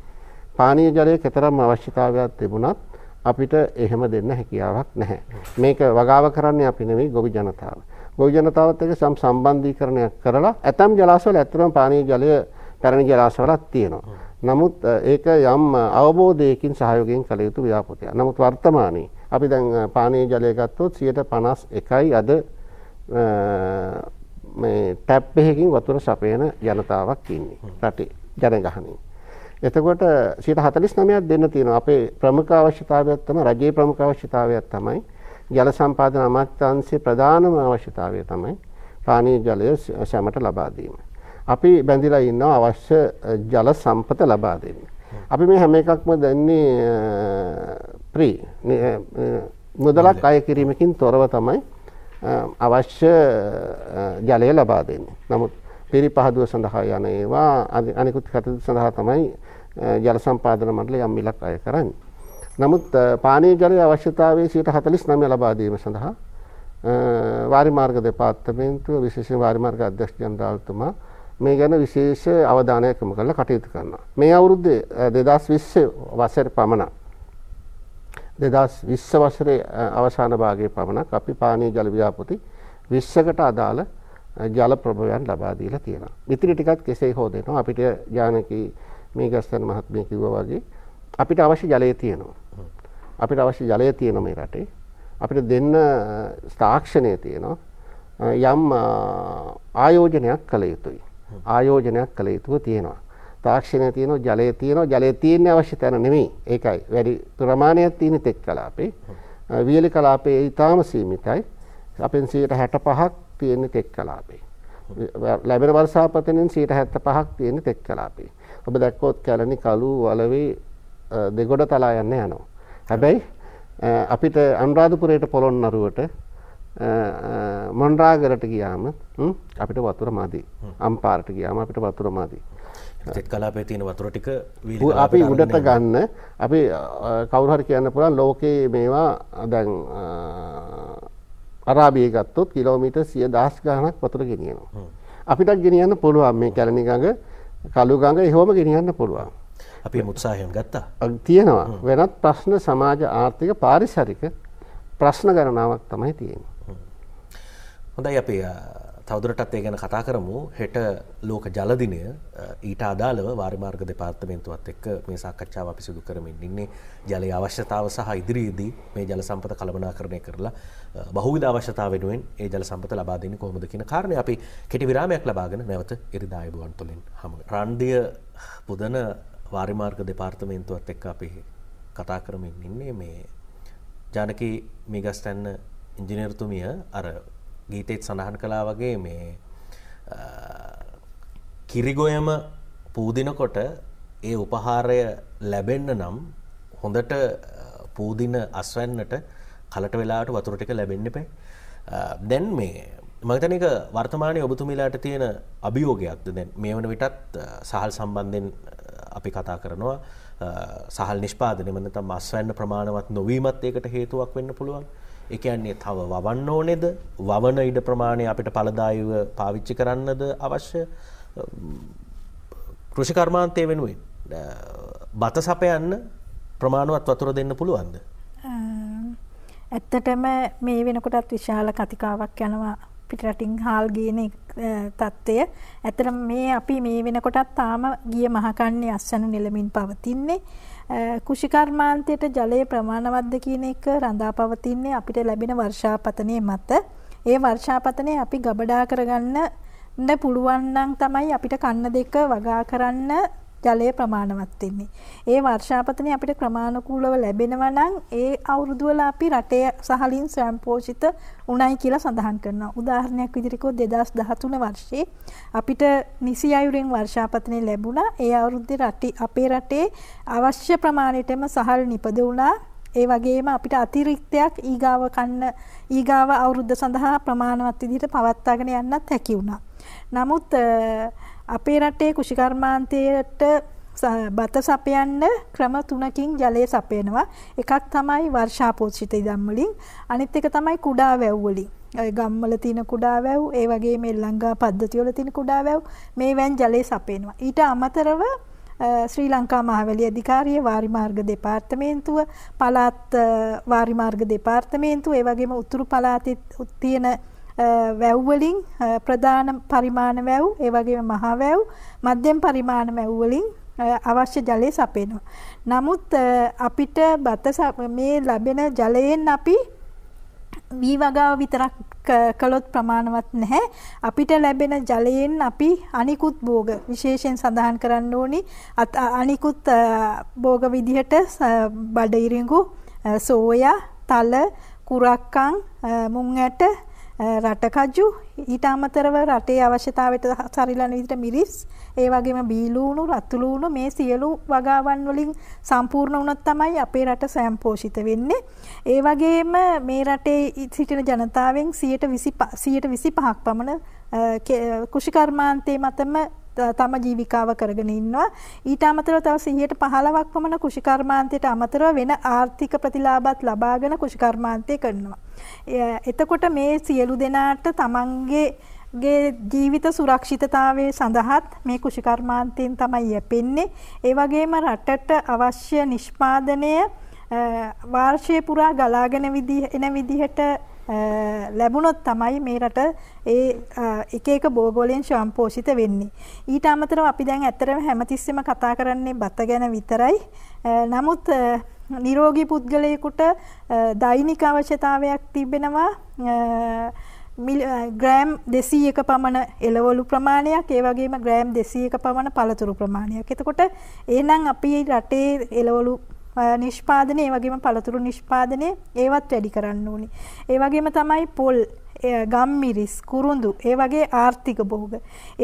පානීය ජලය කතරම් අවශ්‍යතාවයක් තිබුණත් අපිට එහෙම දෙන්න හැකියාවක් නැහැ. මේක වගාව කරන්නේ අපි නෙවෙයි ගොවි ජනතාව. ගොවි ජනතාවත් එක්ක සම් සම්බන්ධීකරණයක් කරලා ඇතම් ජලාශවල ඇත්තටම පානීය ජලය පැරණි ජලාශවලක් තියෙනවා. නමුත් ඒක යම් අවබෝධයකින් සහයෝගයෙන් කළ යුතු ව්‍යාපෘතියක්. නමුත් වර්තමානයේ අපි දැන් පානීය ජලය ගත්තොත් 51යි අද මේ ටැප් එකකින් වතුර සපයන ජනතාවක් ඉන්නේ රටේ ජනගහනයේ. එතකොට 149ක් දෙන්න තියෙනවා. අපේ ප්‍රමුඛ අවශ්‍යතාවයක් තමයි රජයේ ප්‍රමුඛ අවශ්‍යතාවයක් තමයි ජල සම්පාදන අමාත්‍යාංශයේ ප්‍රධානම අවශ්‍යතාවය තමයි පානීය ජලය සැමට ලබා දීම. අපි බැඳිලා ඉන්නවා අවශ්‍ය ජල සම්පත ලබා දෙන්න. අපි මේ හැම එකක්ම දැන්නේ ප්‍රී මුදලක් අය කිරීමකින් තොරව තමයි අවශ්‍ය ජලය ලබා දෙන්නේ. නමුත් පිරිපහදුව සඳහා යන ඒවා අනිකුත් කටයුතු සඳහා තමයි ජල සම්පාදන මණ්ඩලය යම් මිලක් අය කරන්නේ. නමුත් පානීය ජලයේ අවශ්‍යතාවයේ 49 ලබා දීම සඳහා වාරි මාර්ග දෙපාර්තමේන්තුව විශේෂයෙන් වාරි මාර්ග අධ්‍යක්ෂ ජනරාල්තුමා මේ ගැන විශේෂ අවධානයක් යොමු කරලා කටයුතු කරනවා. මේ අවුරුද්දේ 2020 වසරේ පමණ 2020 වසරේ අවසාන භාගයේ පමණක් අපි පානීය ජල ව්‍යාපෘති 20කට අදාළ ජල ප්‍රභවයන් ලබා දීලා තියෙනවා. ඉතිරි ටිකත් කෙසේ හෝ දෙනවා අපිට ඥානකී මේ ගස්තන මහත්මිය කිව්වා වගේ අපිට අවශ්‍ය ජලය තියෙනවා. අපිට අවශ්‍ය ජලය තියෙනවා මේ රටේ. අපිට දෙන්න ස්ථාක්ෂණය තියෙනවා. යම් ආයෝජනයක් කළ යුතුයි. ආයෝජනයක් කළ යුතුව තියෙනවා. තාක්ෂණය තියෙනවා ජලය තියෙනවා ජලය තියෙන්නේ අවශ්‍ය තැන නෙමෙයි. ඒකයි. වැඩි ප්‍රමාණයක් තියෙන තෙක් කලාපේ. වියලි කලාපේ ඊටාම සීමිතයි. අපෙන් 65ක් තියෙන තෙක් කලාපේ. ලැබෙන වර්ෂාපතනෙන් 75ක් තියෙන තෙක් කලාපේ. ඔබ දැක්කොත් කැලණි කළු වලවේ දෙගොඩ තලා යන්න යනවා. හැබැයි අපිට අනුරාධපුරයට පොළොන්නරුවට මොන්රාගරට ගියාම අපිට වතුර මදි. අම්පාරට ගියාම අපිට වතුර මදි. සෙත් කලාපේ තියෙන වතුර ටික අපි උඩට ගන්න අපි කවුරු හරි කියන්න පුළුවන් ලෝකයේ මේවා දැන් අරාබිය ගත්තොත් කිලෝමීටර් 100 දහස් ගණනක් වතුර ගෙනියනවා. අපිටත් ගෙනියන්න පුළුවන් මේ කැලණි ගඟ කළු ගඟ එහෝම ගෙනියන්න පුළුවන්. අපි මුත්සාහයම් ගත්තා. තියෙනවා වෙනත් ප්‍රශ්න සමාජ ආර්ථික පාරිසරික ප්‍රශ්න ගණනාවක් තමයි තියෙන. හොඳයි අපේ තවදුරටත් ඒ ගැන කතා කරමු හෙට ලෝක ජලදිනය ඊට අදාළව වාරිමාර්ග දෙපාර්තමේන්තුවත් එක්ක මේ සාකච්ඡාව අපි සිදු කරමින් ඉන්නේ ජලය අවශ්‍යතාව සහ ඉදිරියේදී මේ ජල සම්පත කළමනාකරණය කරලා බහුවිධ අවශ්‍යතාව වෙනුවෙන් ඒ ජල සම්පත ලබා දෙන්නේ කොහොමද කියන කාරණේ අපි කෙටි විරාමයක් ලබාගෙන නැවත ඉරිදා අයබුවන් තුලින් හමු වෙනවා. රන්දිය පුදන වාරිමාර්ග දෙපාර්තමේන්තුවත් එක්ක අපි කතා කරමින් ඉන්නේ මේ ජානකී මිගස්තැන්න ඉංජිනේර්තුමිය අර ගීතෙත් සඳහන් කලා වගේ මේ කිරිගොයම පූදිනකොට ඒ උපහාරය ලැබෙන්න නම් හොඳට පූදින අස්වැන්නට කලට වෙලාට වතුර ටික ලැබෙන්න පැ දැන් මේ මගතනක වර්තමානය ඔබතුමිලාට තියෙන අභියෝගයක්ද දැන් මේ වන විටත් සහල් සම්බන්ධයෙන් අපි කතා කරනවා සහල් නිෂ්පාදනය මනතම් අස්වැන්න ප්‍රමාණවත් නොවීමත් ඒකට හේතුවක් වෙන්න පුළුවන් ඒ කියන්නේ තව වවන්න ඕනේද? වවන ඉඩ ප්‍රමාණය අපිට ඵලදායීව පාවිච්චි කරන්නද අවශ්‍ය? කෘෂිකර්මාන්තය වෙනුවෙන් බත සපයන්න ප්‍රමාණවත් වතුර දෙන්න පුළුවන්ද? ඇත්තටම මේ වෙනකොටත් විශාල කතිකාවක් යනවා පිටරටින් හාල් ගියන තත්ත්වය ඇතරම් මේ අපි මේ වෙනකොටත් තාම ගිය මහකන්නේ අස්සන නිලමින් පවතින්නේ කෘෂිකර්මාන්තයට ජලය ප්‍රමාණවත්ද කියන එක රඳා පවතින්නේ අපිට ලැබෙන වර්ෂාපතනය මත. ඒ වර්ෂාපතනය අපි ගබඩා කරගන්න පුළුවන් නම් තමයි අපිට කන්න දෙක වගා කරන්න ජලය ප්‍රමාණවත් වෙන්නේ. ඒ වර්ෂාපතනය අපිට ක්‍රමානුකූලව ලැබෙනවා නම් ඒ අවුරුදු වල අපි රටේ සහලින් ස්වයංපෝෂිත උණයි කියලා සඳහන් කරනවා. උදාහරණයක් විදිහට කිව්වොත් 2013 වර්ෂයේ අපිට නිසි අයුරින් වර්ෂාපතනය ලැබුණා. ඒ අවුරුද්දේ රටේ අපේ රටේ අවශ්‍ය ප්‍රමාණයටම සහල් නිපද වුණා. ඒ වගේම අපිට අතිරික්තයක් ඊගාව කන්න ඊගාව අවුරුද්ද සඳහා ප්‍රමාණවත් විදිහට පවත්වාගෙන යන්නත් හැකි වුණා. නමුත් අපේ රටේ කුෂිකර්මාන්තයට බත සපයන්න ක්‍රම තුනකින් ජලය සපයනවා. එකක් තමයි වර්ෂාපෝෂිත ඉදම් වලින්, අනිත් එක තමයි කුඩා වැව් වලින්. ගම්වල තියෙන කුඩා වැව්, ඒ වගේ මේ ලංකා පද්ධතිය වල තියෙන කුඩා වැව් මේවෙන් ජලය සපයනවා. ඊට අමතරව ශ්‍රී ලංකා මහවැලි අධිකාරිය වාරි මාර්ග දෙපාර්තමේන්තුව, පළාත් වාරි මාර්ග දෙපාර්තමේන්තුව, ඒ වගේම උතුරු පළාතේ තියෙන වැව්වලින් ප්‍රධාන පරිමාණ වැව් ඒ වගේම මහා වැව් මධ්‍යම පරිමාණ වැව්වලින් අවශ්‍ය ජලය සපයනවා. නමුත් අපිට බත මේ ලැබෙන ජලයෙන් අපි වී වගාව විතරක් කළොත් ප්‍රමාණවත් නැහැ. අපිට ලැබෙන ජලයෙන් අපි අනිකුත් භෝග විශේෂයෙන් සඳහන් කරන්න ඕනි. අනිකුත් භෝග විදිහට බඩ ඉරිඟු, සෝයා, තල, කුරක්කන්, මුං ඇට රටකජු ඊට අමතරව රටේ අවශ්‍යතාවට සරිලන විදිහට මිරිස් ඒ වගේම බීලූණු රතුලූණු මේ සියලු වගාවන් වලින් සම්පූර්ණ වුණොත් තමයි අපේ රට සම්පෝෂිත වෙන්නේ. ඒ වගේම මේ රටේ සිටින ජනතාවෙන් 125ක් පමණ කෘෂිකර්මාන්තයේ මතම තම ජීවිකාව කරගෙන ඉන්නවා. ඊට අමතරව තව 115ක් පමණ කුෂිකර්මාන්තයට අමතරව වෙන ආර්ථික ප්‍රතිලාභත් ලබාගෙන කුෂිකර්මාන්තය කරනවා. එතකොට මේ සියලු දෙනාට තමන්ගේ ගේ ජීවිත සුරක්ෂිතතාවය සඳහාත් මේ කුෂිකර්මාන්තයෙන් තමයි යැපෙන්නේ. ඒ වගේම රටට අවශ්‍ය නිෂ්පාදනය වාර්ෂය පුරා ගලාගෙන එන විදිහට ලැබුණොත් තමයි මේ රට ඒ එක එක බෝගෝලයෙන් ශම්පෝෂිත වෙන්නේ. ඊට අමතරව අපි දැන් ඇත්තරම හැමතිස්සෙම කතා කරන්නේ බත ගැන විතරයි. නමුත් නිරෝගී පුද්ගලයෙකුට දෛනික අවශ්‍යතාවයක් තිබෙනවා ග්‍රෑම් දෙසීයක පමණ එලවලු ප්‍රමාණයක් ඒ වගේම ග්‍රෑම් දෙසීයක පමණ පළතුරු ප්‍රමාණයක්. එතකොට ඒනම් අපි රටේ එලවලු නිෂ්පාදනය වගේම පළතුරු නිෂ්පාදනය ඒවත් වැඩි කරන්න ඕනි. ඒවගේම තමයි පොල් ගම්මිරිස් කුරුඳු ඒ වගේ ආර්ථික බොහෝග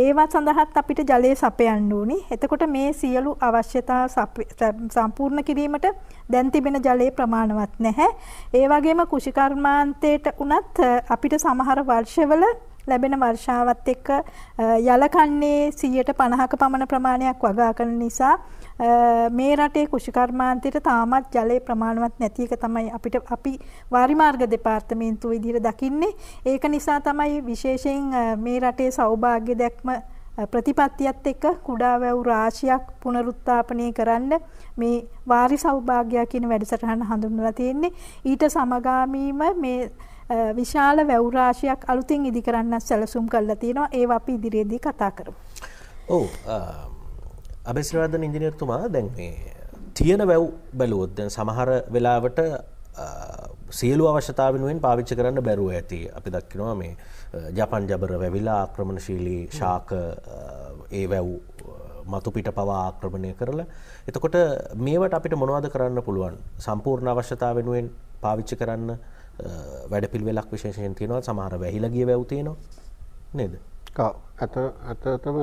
ඒවත් සඳහත් අපිට ජලය සපයන්න ඕනි එතකොට මේ සියලු අවශ්‍යතා සම්පූර්ණ කිරීමට දැන් තිබෙන ජලයේ ප්‍රමාණවත් නැහැ ඒ වගේම කෘෂිකර්මාන්තයට උනත් අපිට සමහර වර්ෂවල ලැබෙන වර්ෂාවත් එක්ක යලකන්නේ 150ක පමණ ප්‍රමාණයක් වගා කරන නිසා මේ රටේ කෘෂිකර්මාන්තයට තාමත් ජලය ප්‍රමාණවත් නැති එක තමයි අපිට අපි වාරි මාර්ග දෙපාර්තමේන්තුව විදිහට දකින්නේ. ඒක නිසා තමයි විශේෂයෙන් මේ රටේ සෞභාග්‍ය දැක්ම ප්‍රතිපත්තියත් එක්ක කුඩා වැව් රාශියක් පුනරුත්ථාපනය කරන්න මේ වාරි සෞභාග්‍යය කියන වැඩසටහන හඳුන්වලා තියෙන්නේ. ඊට සමගාමීව මේ විශාල වැව් රාශියක් අලුතින් ඉදි කරන්න සැලසුම් කරලා තියෙනවා. ඒව අපි ඉදිරියේදී කතා කරමු. ඔව් අභිසිරාධන ඉංජිනයක්තුමා දැන් මේ තියෙන වැව් බැලුවොත් දැන් සමහර වෙලාවට සියලු අවශ්‍යතාව වෙනුවෙන් පාවිච්චි කරන්න බැරුව ඇති අපි දක්කිනවා මේ ජපන් ජබර වැවිලා ආක්‍රමණශීලී ශාක ඒ වැව් මතුපිට පවා ආක්‍රමණය කරලා එතකොට මේවට අපිට මොනවද කරන්න පුළුවන් සම්පූර්ණ අවශ්‍යතාව වෙනුවෙන් පාවිච්චි කරන්න වැඩපිල් වෙලක් විශේෂයෙන් තියෙනවා සමහර වැහිලගිය වැව් තියෙනවා නේද ඇත ඇතතම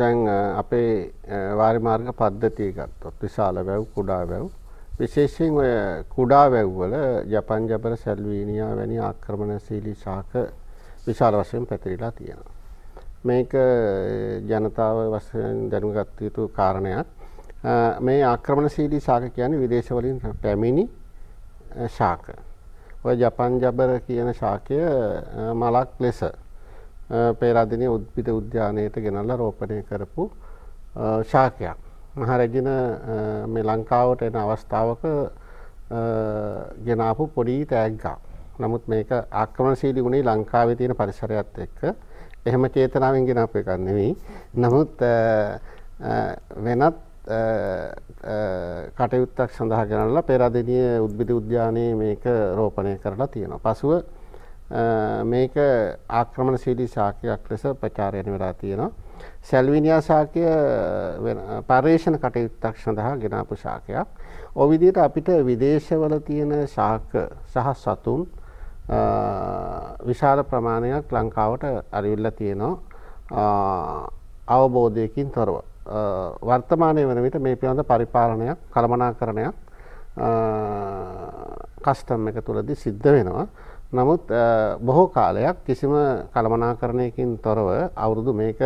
දැන් අපේ වාරි මාර්ග පද්ධතිය ගත්තොත් විශාල වැව් කුඩා වැව් විශේෂයෙන් ඔය කුඩා වැව් වල ජපන් ජබර සැල්වීනියා වැනි ආක්‍රමණශීලී ශාක විශාල වශයෙන් පැතිරිලා තියෙනවා. මේක ජනතාව වශයෙන් දැනුගත යුතු කාරණයක්. මේ ආක්‍රමණශීලී ශාක කියන්නේ විදේශ වලින් පැමිණි ශාක. ඔය ජපන් ජබර කියන ශාකය මලක් ලෙස පේරාදෙණිය උද්භිද උද්‍යානයට ගෙනල්ලා රෝපණය කරපු ශාකයක්. මහරජින මේ ලංකාවට එන අවස්ථාවක ගෙනාපු පොඩි තෑග්ගක්. නමුත් මේක ආක්‍රමණශීලී වුණේ ලංකාවේ තියෙන පරිසරයත් එක්ක. එහෙම චේතනාවෙන් ගෙනාපු එකක් නෙවෙයි. නමුත් වෙනත් කටයුත්තක් සඳහා ගෙනල්ලා පේරාදෙණිය උද්භිද උද්‍යානයේ මේක රෝපණය කරලා තියෙනවා. පසුව මේක ආක්‍රමණශීලී ශාකයක් ලෙස ප්‍රචාරයන වෙලා තියෙනවා. සැල්විනියා ශාකය පර්යේෂණ කටයුත්තක් සඳහා ගෙනාපු ශාකයක්. ඔය විදිහට අපිට විදේශවල තියෙන ශාක සහ සතුන් විශාල ප්‍රමාණයක් ලංකාවට අරිවිල්ලා තියෙනවා. අවබෝධයකින් තොරව වර්තමානය වන විට මේ පිළිබඳ පරිපාලනයක් කළමනාකරණයක් කස්ටම් එක තුලදී සිද්ධ වෙනවා. නමුත් බොහෝ කාලයක් කිසිම කළමනාකරණයකින් තොරව අවුරුදු මේක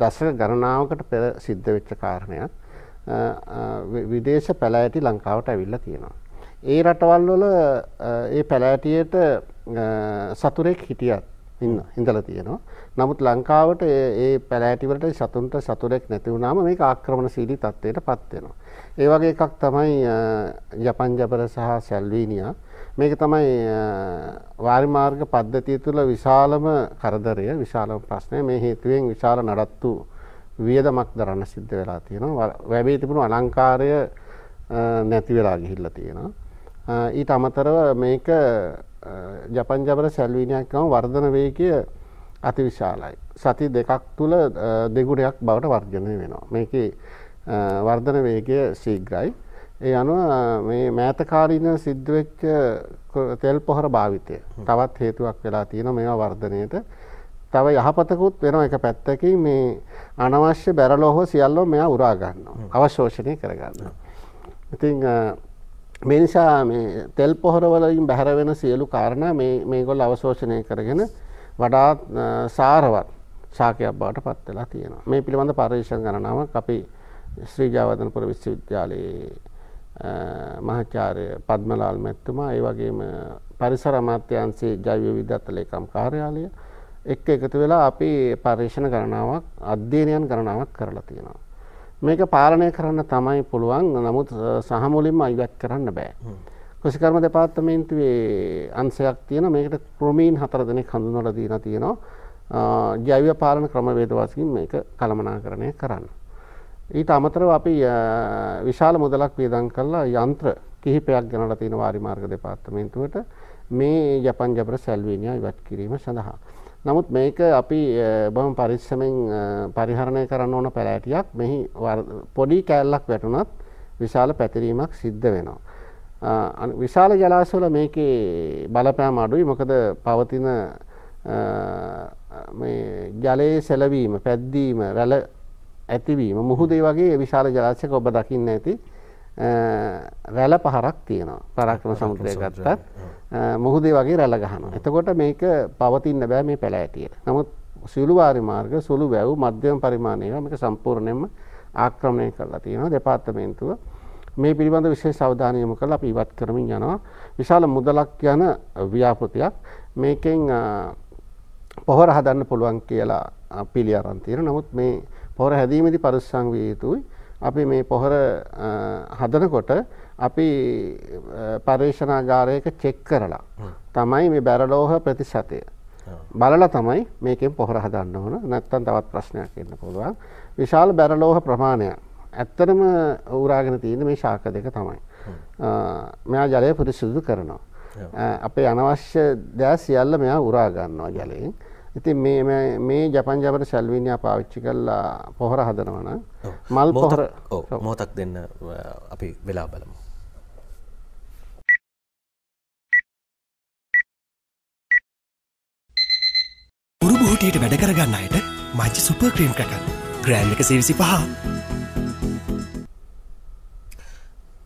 දශක ගණනාවකට පෙර සිද්ධ වෙච්ච කාරණයක් විදේශ පැලෑටි ලංකාවට ඇවිල්ලා තියෙනවා. ඒ රටවල් වල ඒ පැලෑටියට සතුරෙක් හිටියත් ඉන්න ඉඳලා තියෙනවා. නමුත් ලංකාවට ඒ පැලෑටිවලට සතුන්ට සතුරෙක් නැති වුණාම මේක ආක්‍රමණශීලී තත්ත්වයට පත් වෙනවා. ඒ වගේ එකක් තමයි ජපන් ජබර සහ සැල්වීනියා මේක තමයි වාරිමාර්ග පද්ධතිය තුළ විශාලම කරදරය විශාලම ප්‍රශ්නය මේ හේතුවෙන් විශාල නඩත්තු වියදමක් දරන්න සිද්ධ වෙලා තියෙනවා වැබේ තිබුණු අලංකාරය නැති වෙලා ගිහිල්ලා තියෙනවා. ඊට අමතරව මේක ජපන් ජබර සැල්වීනයක් ගම වර්ධන වේගය අතිවිශාලයි. සති දෙකක් තුළ දෙගුණයක් බවට වර්ජනය වෙනවා. මේකේ වර්ධන වේගය ශීඝ්‍රයි. ඒ අනුව මේ මෑතකාලීන සිද්ධ වෙච්ච තෙල් පොහොර භාවිතය තවත් හේතුවක් වෙලා තියෙනවා මේවා වර්ධනයට. තව යහපතකුත් වෙන එක පැත්තකින් මේ අනවශ්‍ය බැරලෝහ සියල්ලම මෙයා උරා ගන්නවා. අවශෝෂණය කර ගන්නවා. ඉතින් මේ නිසා මේ තෙල් පොහොර වලින් බැහැර වෙන සියලු කාරණා මේ මේගොල්ලෝ අවශෝෂණය කරගෙන වඩාත් සාරවත් ශාකයක් බවට පත් වෙලා තියෙනවා. මේ පිළිබඳ පරීක්ෂණ ගණනාවක් අපි ශ්‍රී ජයවර්ධනපුර විශ්වවිද්‍යාලයේ මහාචාර්ය පද්මලාල් මැතිතුමා ඒ වගේම පරිසර අමාත්‍යාංශයේ ජෛව විද්‍යාත් ලේකම් කාර්යාලය එක්ක එකතු වෙලා අපි පර්යේෂණ ගණනාවක් අධ්‍යයනයන් ගණනාවක් කරලා තියෙනවා. මේක පාලනය කරන්න තමයි පුළුවන් නමුත් සහ මුලින්ම අයිවත් කරන්න බෑ. කෘෂිකර්ම දෙපාර්තමේන්තුවේ අංශයක් තියෙන මේකට ක්‍රමීන් හතර දෙනෙක් හඳුන්වලා දීලා තියෙනවා. ජෛව පාලන ක්‍රමවේද වශයෙන් මේක කළමනාකරණය කරන්න. ඊට අමතරව අපි විශාල මුදලක් වියදම් කරලා යන්ත්‍ර කිහිපයක් ගෙනලා තියෙන වාරි මාර්ග දෙපාර්තමේන්තුවට මේ ජපන් ජබර සල්වේනියා ඉවත් කිරීම සඳහා. නමුත් මේක අපි බොහොම පරිස්සමෙන් පරිහරණය කරන්න ඕන පැලෑටියක් මෙහි පොඩි කෑල්ලක් වැටුණත් විශාල පැතිරීමක් සිද්ධ වෙනවා. විශාල ජලාශවල මේකේ බලපෑම අඩුයි මොකද පවතින ජලයේ සැලවීම පැද්දීම රැළ ඇතිවීම මුහුදේ වගේ විශාල ජලාශයක ඔබ දකින්න ඇති රැළ පහරක් තියෙනවා පරාක්‍රම සමුද්‍රය ගත්තත් මුහුදේ වගේ රැළ ගහනවා. එතකොට මේක පවතින්න බෑ මේ පැළ ඇටියට. නමුත් සිළු වාරි මාර්ග සුළු වැව් මධ්‍යම පරිමාණය මේක සම්පූර්ණයෙන්ම ආක්‍රමණය කරලා තියෙනවා දෙපාර්තමේන්තුව. මේ පිළිබඳ විශේෂ අවධානය යොමු කරලා අපි ඉවත් කරමින් යනවා. විශාල මුදලක් යන ව්‍යාපෘතියක් මේකෙන් පොහොර හදන්න පුළුවන් කියලා පිළි අරන් තියෙනවා. නමුත් මේ පොහොර හැදීමේදී පරිස්සම් විය යුතුයි. අපි මේ පොහොර හදනකොට අපි පර්යේෂණාගාරයක චෙක් කරලා තමයි මේ බැරලෝහ ප්‍රතිශතය. බලලා තමයි මේකෙන් පොහොර හදන්න ඕන. නැත්නම් තවත් ප්‍රශ්නයක් එන්න පුළුවන්. විශාල බැරලෝහ ප්‍රමාණය ඇත්තටම ඌරාගෙන තියෙන මේ ශාක දෙක තමයි. මෙයා ජලය පිරිසිදු කරනවා. අපේ අනවශ්‍ය දෑ සියල්ල මෙයා උරා ගන්නවා ජලයෙන්. ඉතින් මේ මේ ජපන් ජපර ශල්විනියා පාවිච්චි කරලා පොහොර හදනවා නම් මල් පොහොර මොහොතක් දෙන්න අපි වෙලා බලමු. උරුබු හොටියට වැඩ කරගන්න අයට මංචි සුපර් ක්‍රීම් කකන් ග්‍රෑම් එක සිවිසි පහ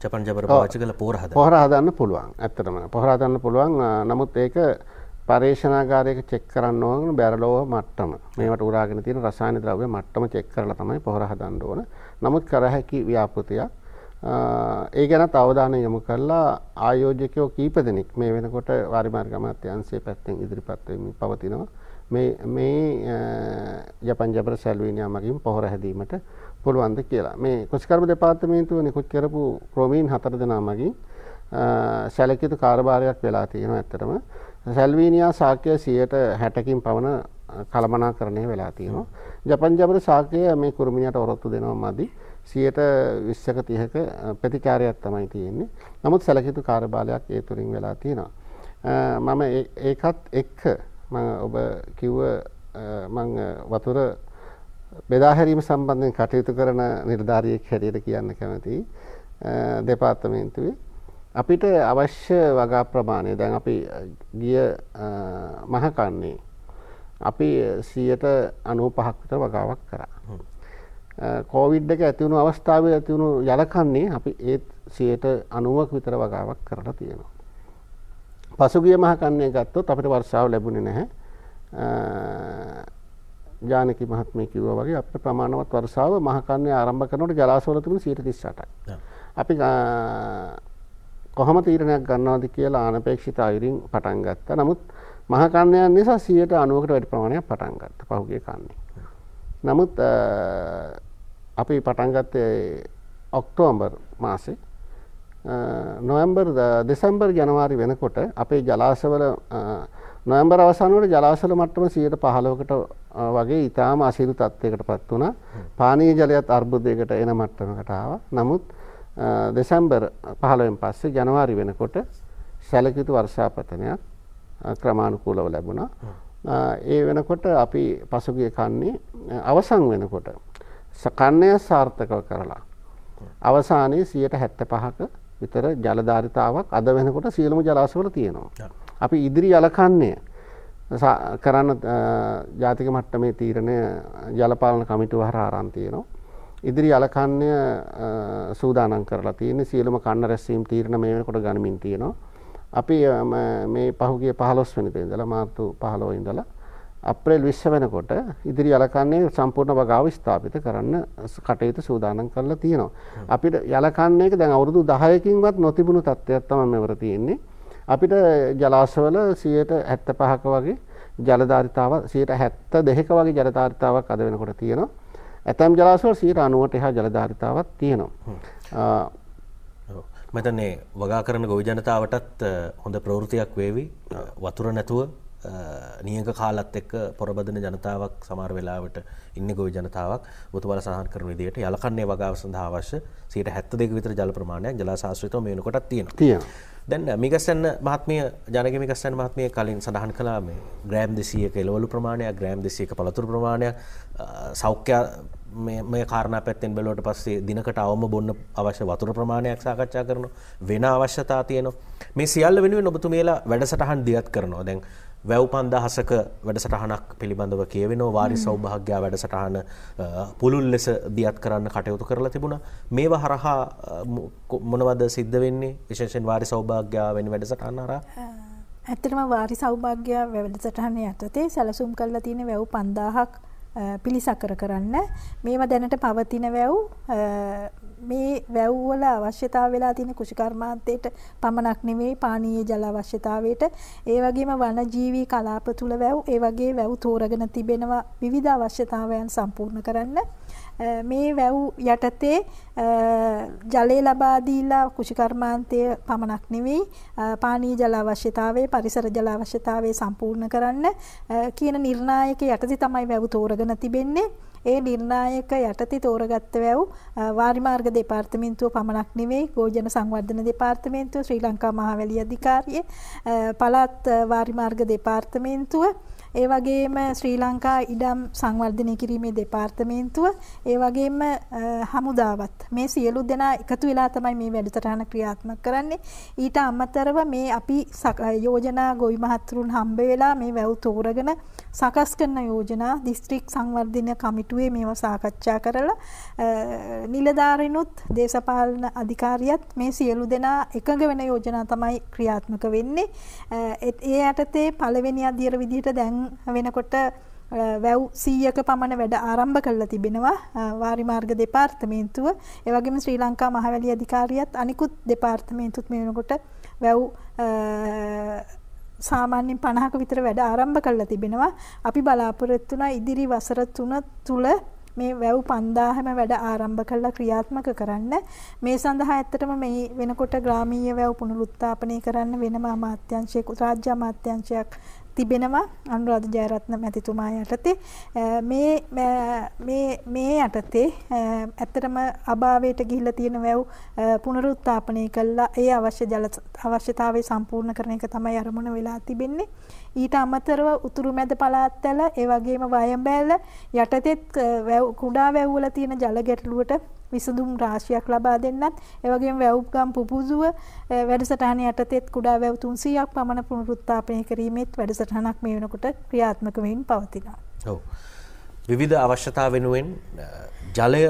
ජපන් ජපර පාවිච්චි කරලා පොහොර හදන්න පුළුවන්. ඇත්තටම පොහොර හදන්න පුළුවන්. නමුත් ඒක පර්යේෂණාගාරයක චෙක් කරන්න ඕන බැරලෝව මට්ටම. මේවට උරාගෙන තියෙන රසායන ද්‍රව්‍ය මට්ටම චෙක් කරලා තමයි පොහොර හදන්න ඕන. නමුත් කර හැකි ව්‍යාපෘතියක් ඒ ගැනත් අවධානය යොමු කරලා ආයෝජකයෝ කීප දෙනෙක් මේ වෙනකොට වාරිමාර්ග අමාත්‍යාංශයේ පැත්තෙන් ඉදිරිපත් වෙමින් පවතිනවා මේ මේ ජපන් ජබර සැලුවිනියා මගින් පොහොර හැදීමට පුළුවන්ද කියලා. මේ කුෂ්කර්ම දෙපාර්තමේන්තුව නිකුත් කරපු ක්‍රමීන් හතර දෙනා මගින් සැලකිත කාර්යභාරයක් වෙලා තියෙනවා ඇත්තටම. සැල්වීනියා සාකය සියයට හැටකින් පවන කළමනා කරණය වෙලා තියෙනවා. ජපන් ජබර සාකය මේ කුරුමිණියට ඔරොත්තු දෙනවා මදි. සියයට විශ්සක තියක ප්‍රතිකාරයක් තමයි තියෙන්නේ. නමුත් සැලකිතු කාර්යබාලයක් ඒ තුරින් වෙලා තියෙනවා. මම ඒකත් එක්ක මම ඔබ කිව්ව මම වතුර බෙදා හැරීම සම්බන්ධයෙන් කටයුතු කරන නිලධාරියෙක් හැටියට කියන්න කැමතියි. දෙපාර්තමේන්තුවේ අපිට අවශ්‍ය වගා ප්‍රමාණය දැන් අපි ගිය මහකන්නේ අපි සියයට අනු පහක්විට වගාවක් කරා කෝවිඩ් එක ඇතිවුණු අවස්ථාව ඇතිවුණු යලකන්නේ අපි ඒත් සියයට අනුවක් විතර වගාවක් කරලා තියෙනවා. පසුගිය මහකන්නේ ගත්තොත් අපිට වර්ෂාව ලැබුණේ නැහැ ජානක මහත්මය කිව්ව වගේ අපට ප්‍රමාණවත් වර්සාව මහකන්නේ ආරම්භ කරනට ජලාසවලතුම සිට තිස්සටයි. අපි කොහොම තීරණයක් ගන්නවද කියලා අනපේක්ෂිත අයුරින් පටන් ගත්තා. නමුත් මහා කන්‍යයන් නිසා 90%කට වැඩි ප්‍රමාණයක් පටන් ගත්තා පහුගිය කන්නේ. නමුත් අපි පටන් ගත්තේ ඔක්තෝබර් මාසේ නොවැම්බර් දෙසැම්බර් ජනවාරි වෙනකොට අපේ ජලාශවල නොවැම්බර් අවසන් වල ජලාශවල මට්ටම 115කට වගේ ඊටාම අසීරු තත්යකට පත් වුණා. පානීය ජලයත් අර්බුදයකට එන මට්ටමකට ආවා. නමුත් දෙසැම්බර් 15න් පස්සේ ජනවාරි වෙනකොට සැලකිතු වර්ෂාපතනයක් ක්‍රමානුකූලව ලැබුණා. ඒ වෙනකොට අපි පසුගිය කන්නේ අවසන් වෙනකොට කන්නය සාර්ථකව කරලා අවසානයේ 75%ක විතර ජලධාරිතාවක් අද වෙනකොට සියලුම ජලාශවල තියෙනවා. අපි ඉදිරි ජලකන්නේ කරන්න ජාතික මට්ටමේ තීරණය ජලපාලන කමිටුව හරහා ආරම්භ තියෙනවා. ඉදිරි අලකන්නය සූදානම් කරලා තියෙන සියලුම කන්න රැස්සීම් තීරණ මේ වෙනකොට ගනිමින් තියෙනවා. අපි මේ පහුගිය 15 වෙනිදා ඉඳලා මාර්තු 15 ඉඳලා අප්‍රේල් 20 වෙනකොට ඉදිරි යලකන්නේ සම්පූර්ණ වගාව ස්ථාපිත කරන්න කටයුතු සූදානම් කරලා තියෙනවා. අපිට යලකන්නේක දැන් අවුරුදු 10කින්වත් නොතිබුණු තත්ත්වයක් තමයි මෙවර තියෙන්නේ. අපිට ජලාශවල 75ක වගේ ජලධාරිතාව 72ක වගේ ජලධාරිතාවක් අද වෙනකොට තියෙනවා. ඇතැම් ජලාසවල සීට අනුවට එහා ජලධාරිතාවත් තියෙනවා. මෙතන්නේ වගා කරන ගොවිජනතාවටත් හොඳ ප්‍රවෘතියක් වේවි වතුර නැතුව නියක කාලත් එක්ක පොරබදන ජනතාවක් සමාර වෙලාවට ඉන්න ගොවි ජනතාවක් බුතුබල සහන් කරන විදිහට යලකන්නේ වගාව සඳහා අවශ්‍ය 72ක විතර ජල ප්‍රමාණයක් ජලාශාස්ත්‍රිතව මේනකොටත් තියෙනවා. දැන් මිගසන්න මහත්මිය ජනගේ මිගසන්න මහත්මිය කලින් සඳහන් කළා මේ ග්‍රෑම් 200ක එළවලු ප්‍රමාණයක් ග්‍රෑම් 200ක පළතුරු ප්‍රමාණයක් සෞඛ්‍ය මේ කාරණ පැත්තෙන් බැලෝට පස්සේ දිනකට අවම බොන්න අවශ්‍ය වතුර ප්‍රමාණයක් සාකච්ඡා කරන වෙන අවශ්‍යතා තියනවා මේ සියල්ල වෙනුවෙන් ඔබතුමේලා වැඩසටහන් දියත් කරනවා දැන් වැව් පන්දහසක වැඩසටහනක් පිළිබඳව කියවෙනෝ වාරි සෞභාග්‍යා වැඩසටහන පුළුල් ලෙස දියත් කරන්න කටයුතු කරලා තිබුණ මේ හරහා මොනවද සිද්ධ වෙන්නේ විශේෂෙන් වාරි සෞභාග්‍යා වෙන වැඩසටහන්න අර ඇත්තටම වාරි සෞභාග්‍යා වැඩසටහන යටතේ සැලසුම් කල්ලා තියෙන වැව් පන්දාහක් පිළිසකර කරන්න මේවා දැනට පවතින වැව් මේ වැව් වල අවශ්‍යතාව වෙලා තියෙන කුෂිකර්මාන්තයට පමණක් නෙමෙයි පානීය ජල අවශ්‍යතාවයට ඒ වගේම වනජීවී කලාප තුල වැව් ඒ වගේ වැව් තෝරගෙන තිබෙනවා විවිධ අවශ්‍යතාවයන් සම්පූර්ණ කරන්න මේ වැව් යටතේ ජලය ලබා දීලා කුෂිකර්මාන්තය පමණක් නෙවෙයි පානීය ජල අවශ්‍යතාවය පරිසර ජල අවශ්‍යතාවය සම්පූර්ණ කරන්න කියන නිර්ණායක යටතේ තමයි වැව් තෝරගෙන තිබෙන්නේ. ඒ නිර්ණායක යටතේ තෝරගත්ත වැව් වාරිමාර්ග දෙපාර්තමේන්තුව පමණක් නෙවෙයි ගෝජන සංවර්ධන දෙපාර්තමේන්තුව ශ්‍රී ලංකා මහවැලි අධිකාරිය පළාත් වාරිමාර්ග දෙපාර්තමේන්තුව ඒ වගේම ශ්‍රී ලංකා ඉඩම් සංවර්ධනය කිරීමේ දෙපාර්තමේන්තුව ඒ වගේම හමුදාවත් මේ සියලු දෙනා එකතු වෙලා තමයි මේ වැඩසටහන ක්‍රියාත්මක කරන්නේ ඊට අමතරව මේ අපි යෝජනා ගොවි මහත්තුරුන් හම්බ වෙලා මේ වැව් තෝරගෙන සකස් කරන යෝජනා දිස්ත්‍රික් සංවර්ධන කමිටුවේ මේවා සාකච්ඡා කරලා නිලධාරිනුත් දේශපාලන අධිකාරියත් මේ සියලු දෙනා එකඟ වෙන යෝජනා තමයි ක්‍රියාත්මක වෙන්නේ ඒ යටතේ පළවෙනි අධියර විදිහට දැන් වෙනකොට වැව් සීයක පමණ වැඩ ආරම්භ කල්ල තිබෙනවා වාරිමාර්ග දෙපාර්තමේන්තුව එවගේම ශ්‍රී ලංකා මහවැලි අධිකාරියත් අනිකුත් දෙපාර්තමේන්තුත් මෙනකොට වැව් සාමාන්‍යෙන් පණහක විතර වැඩ ආරම්භ කල්ල තිබෙනවා අපි බලාපොරොත්තුනා ඉදිරි වසර තුන තුළ මේ වැව් පන්දාහම වැඩ ආරම්භ කල්ලා ක්‍රියාත්මක කරන්න මේ සඳහා ඇත්තටම මේ වෙනකොට ග්‍රාමීය වැව් පුනරුත්ථාපනය කරන්න වෙනම අමාත්‍යංශයක රාජ්‍ය අමාත්‍යංශයක් තිබෙනවා අනුරාධ ජයරත්න මැතිතුමා යටතේ මේ මේ මේ යටතේ ඇත්තටම අභාවයට ගිහිල්ලා තියෙන වැව් පුනරුත්ථාපනය කළා ඒ අවශ්‍ය ජල අවශ්‍යතාවය සම්පූර්ණ කරන එක තමයි අරමුණ වෙලා තිබෙන්නේ ඊට අමතරව උතුරු මැද පළාත්වල ඒ වගේම වයඹෑල යටතෙත් වැව් කුඩා වැව් වල තියෙන ජල ගැටලුවට විසඳුම් රාශියක් ලබා දෙන්නත් එවගේම වැව්ගම් පුපුදුව වැඩසටහන යටතෙත් කුඩා වැව් 300ක් පමණ පුනරුත්ථාපනය කිරීමෙත් වැඩසටහනක් මේ වෙනකොට ක්‍රියාත්මක වෙමින් පවතිනවා. ඔව්. විවිධ අවශ්‍යතා වෙනුවෙන් ජලය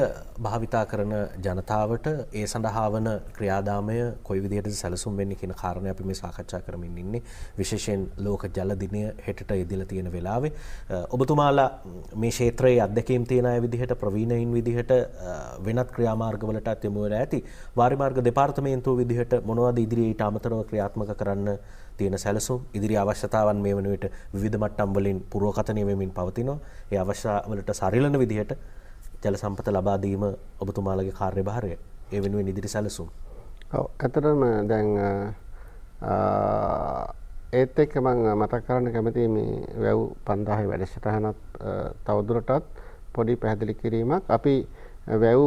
භාවිතා කරන ජනතාවට ඒ සඳහා වන ක්‍රියාදාමය කොයි විදියට සැලසුම් වෙන්නේ කියන කාරණය අපි මේ සාකච්ඡා කරමින් ඉන්නේ විශේෂයෙන් ලෝක ජල දිනය හෙටට ඉදිලා තියෙන වෙලාවේ ඔබතුමාලා මේ ක්ෂේත්‍රයේ අත්දැකීම් තියෙන අය විදිහට ප්‍රවීණයින් විදිහට වෙනත් ක්‍රියාමාර්ගවලටත් යොමු වෙලා ඇති වාරි මාර්ග දෙපාර්තමේන්තුව විදිහට මොනවද ඉදිරියේ ඊට අමතරව ක්‍රියාත්මක කරන්න තියෙන සැලසුම් ඉදිරි අවශ්‍යතාවන් මේ වන විට විවිධ මට්ටම් වලින් පුරෝකථනය වෙමින් පවතිනවා ඒ අවශ්‍යතාවලට සරිලන විදිහට ජල සම්පත ලබාදීම ඔබතුමාලගේ කාර්ය භාරය ඒ වෙනුවෙන් ඉදිරි සැලසුම් ඇතරම දැන් ඒත් එක්ක මං මතක් කරන්න කැමති මේ වැව් පන්දාහි වැඩසටහනත් තවදුරටත් පොඩි පැහැදිලි කිරීමක් අපි වැව්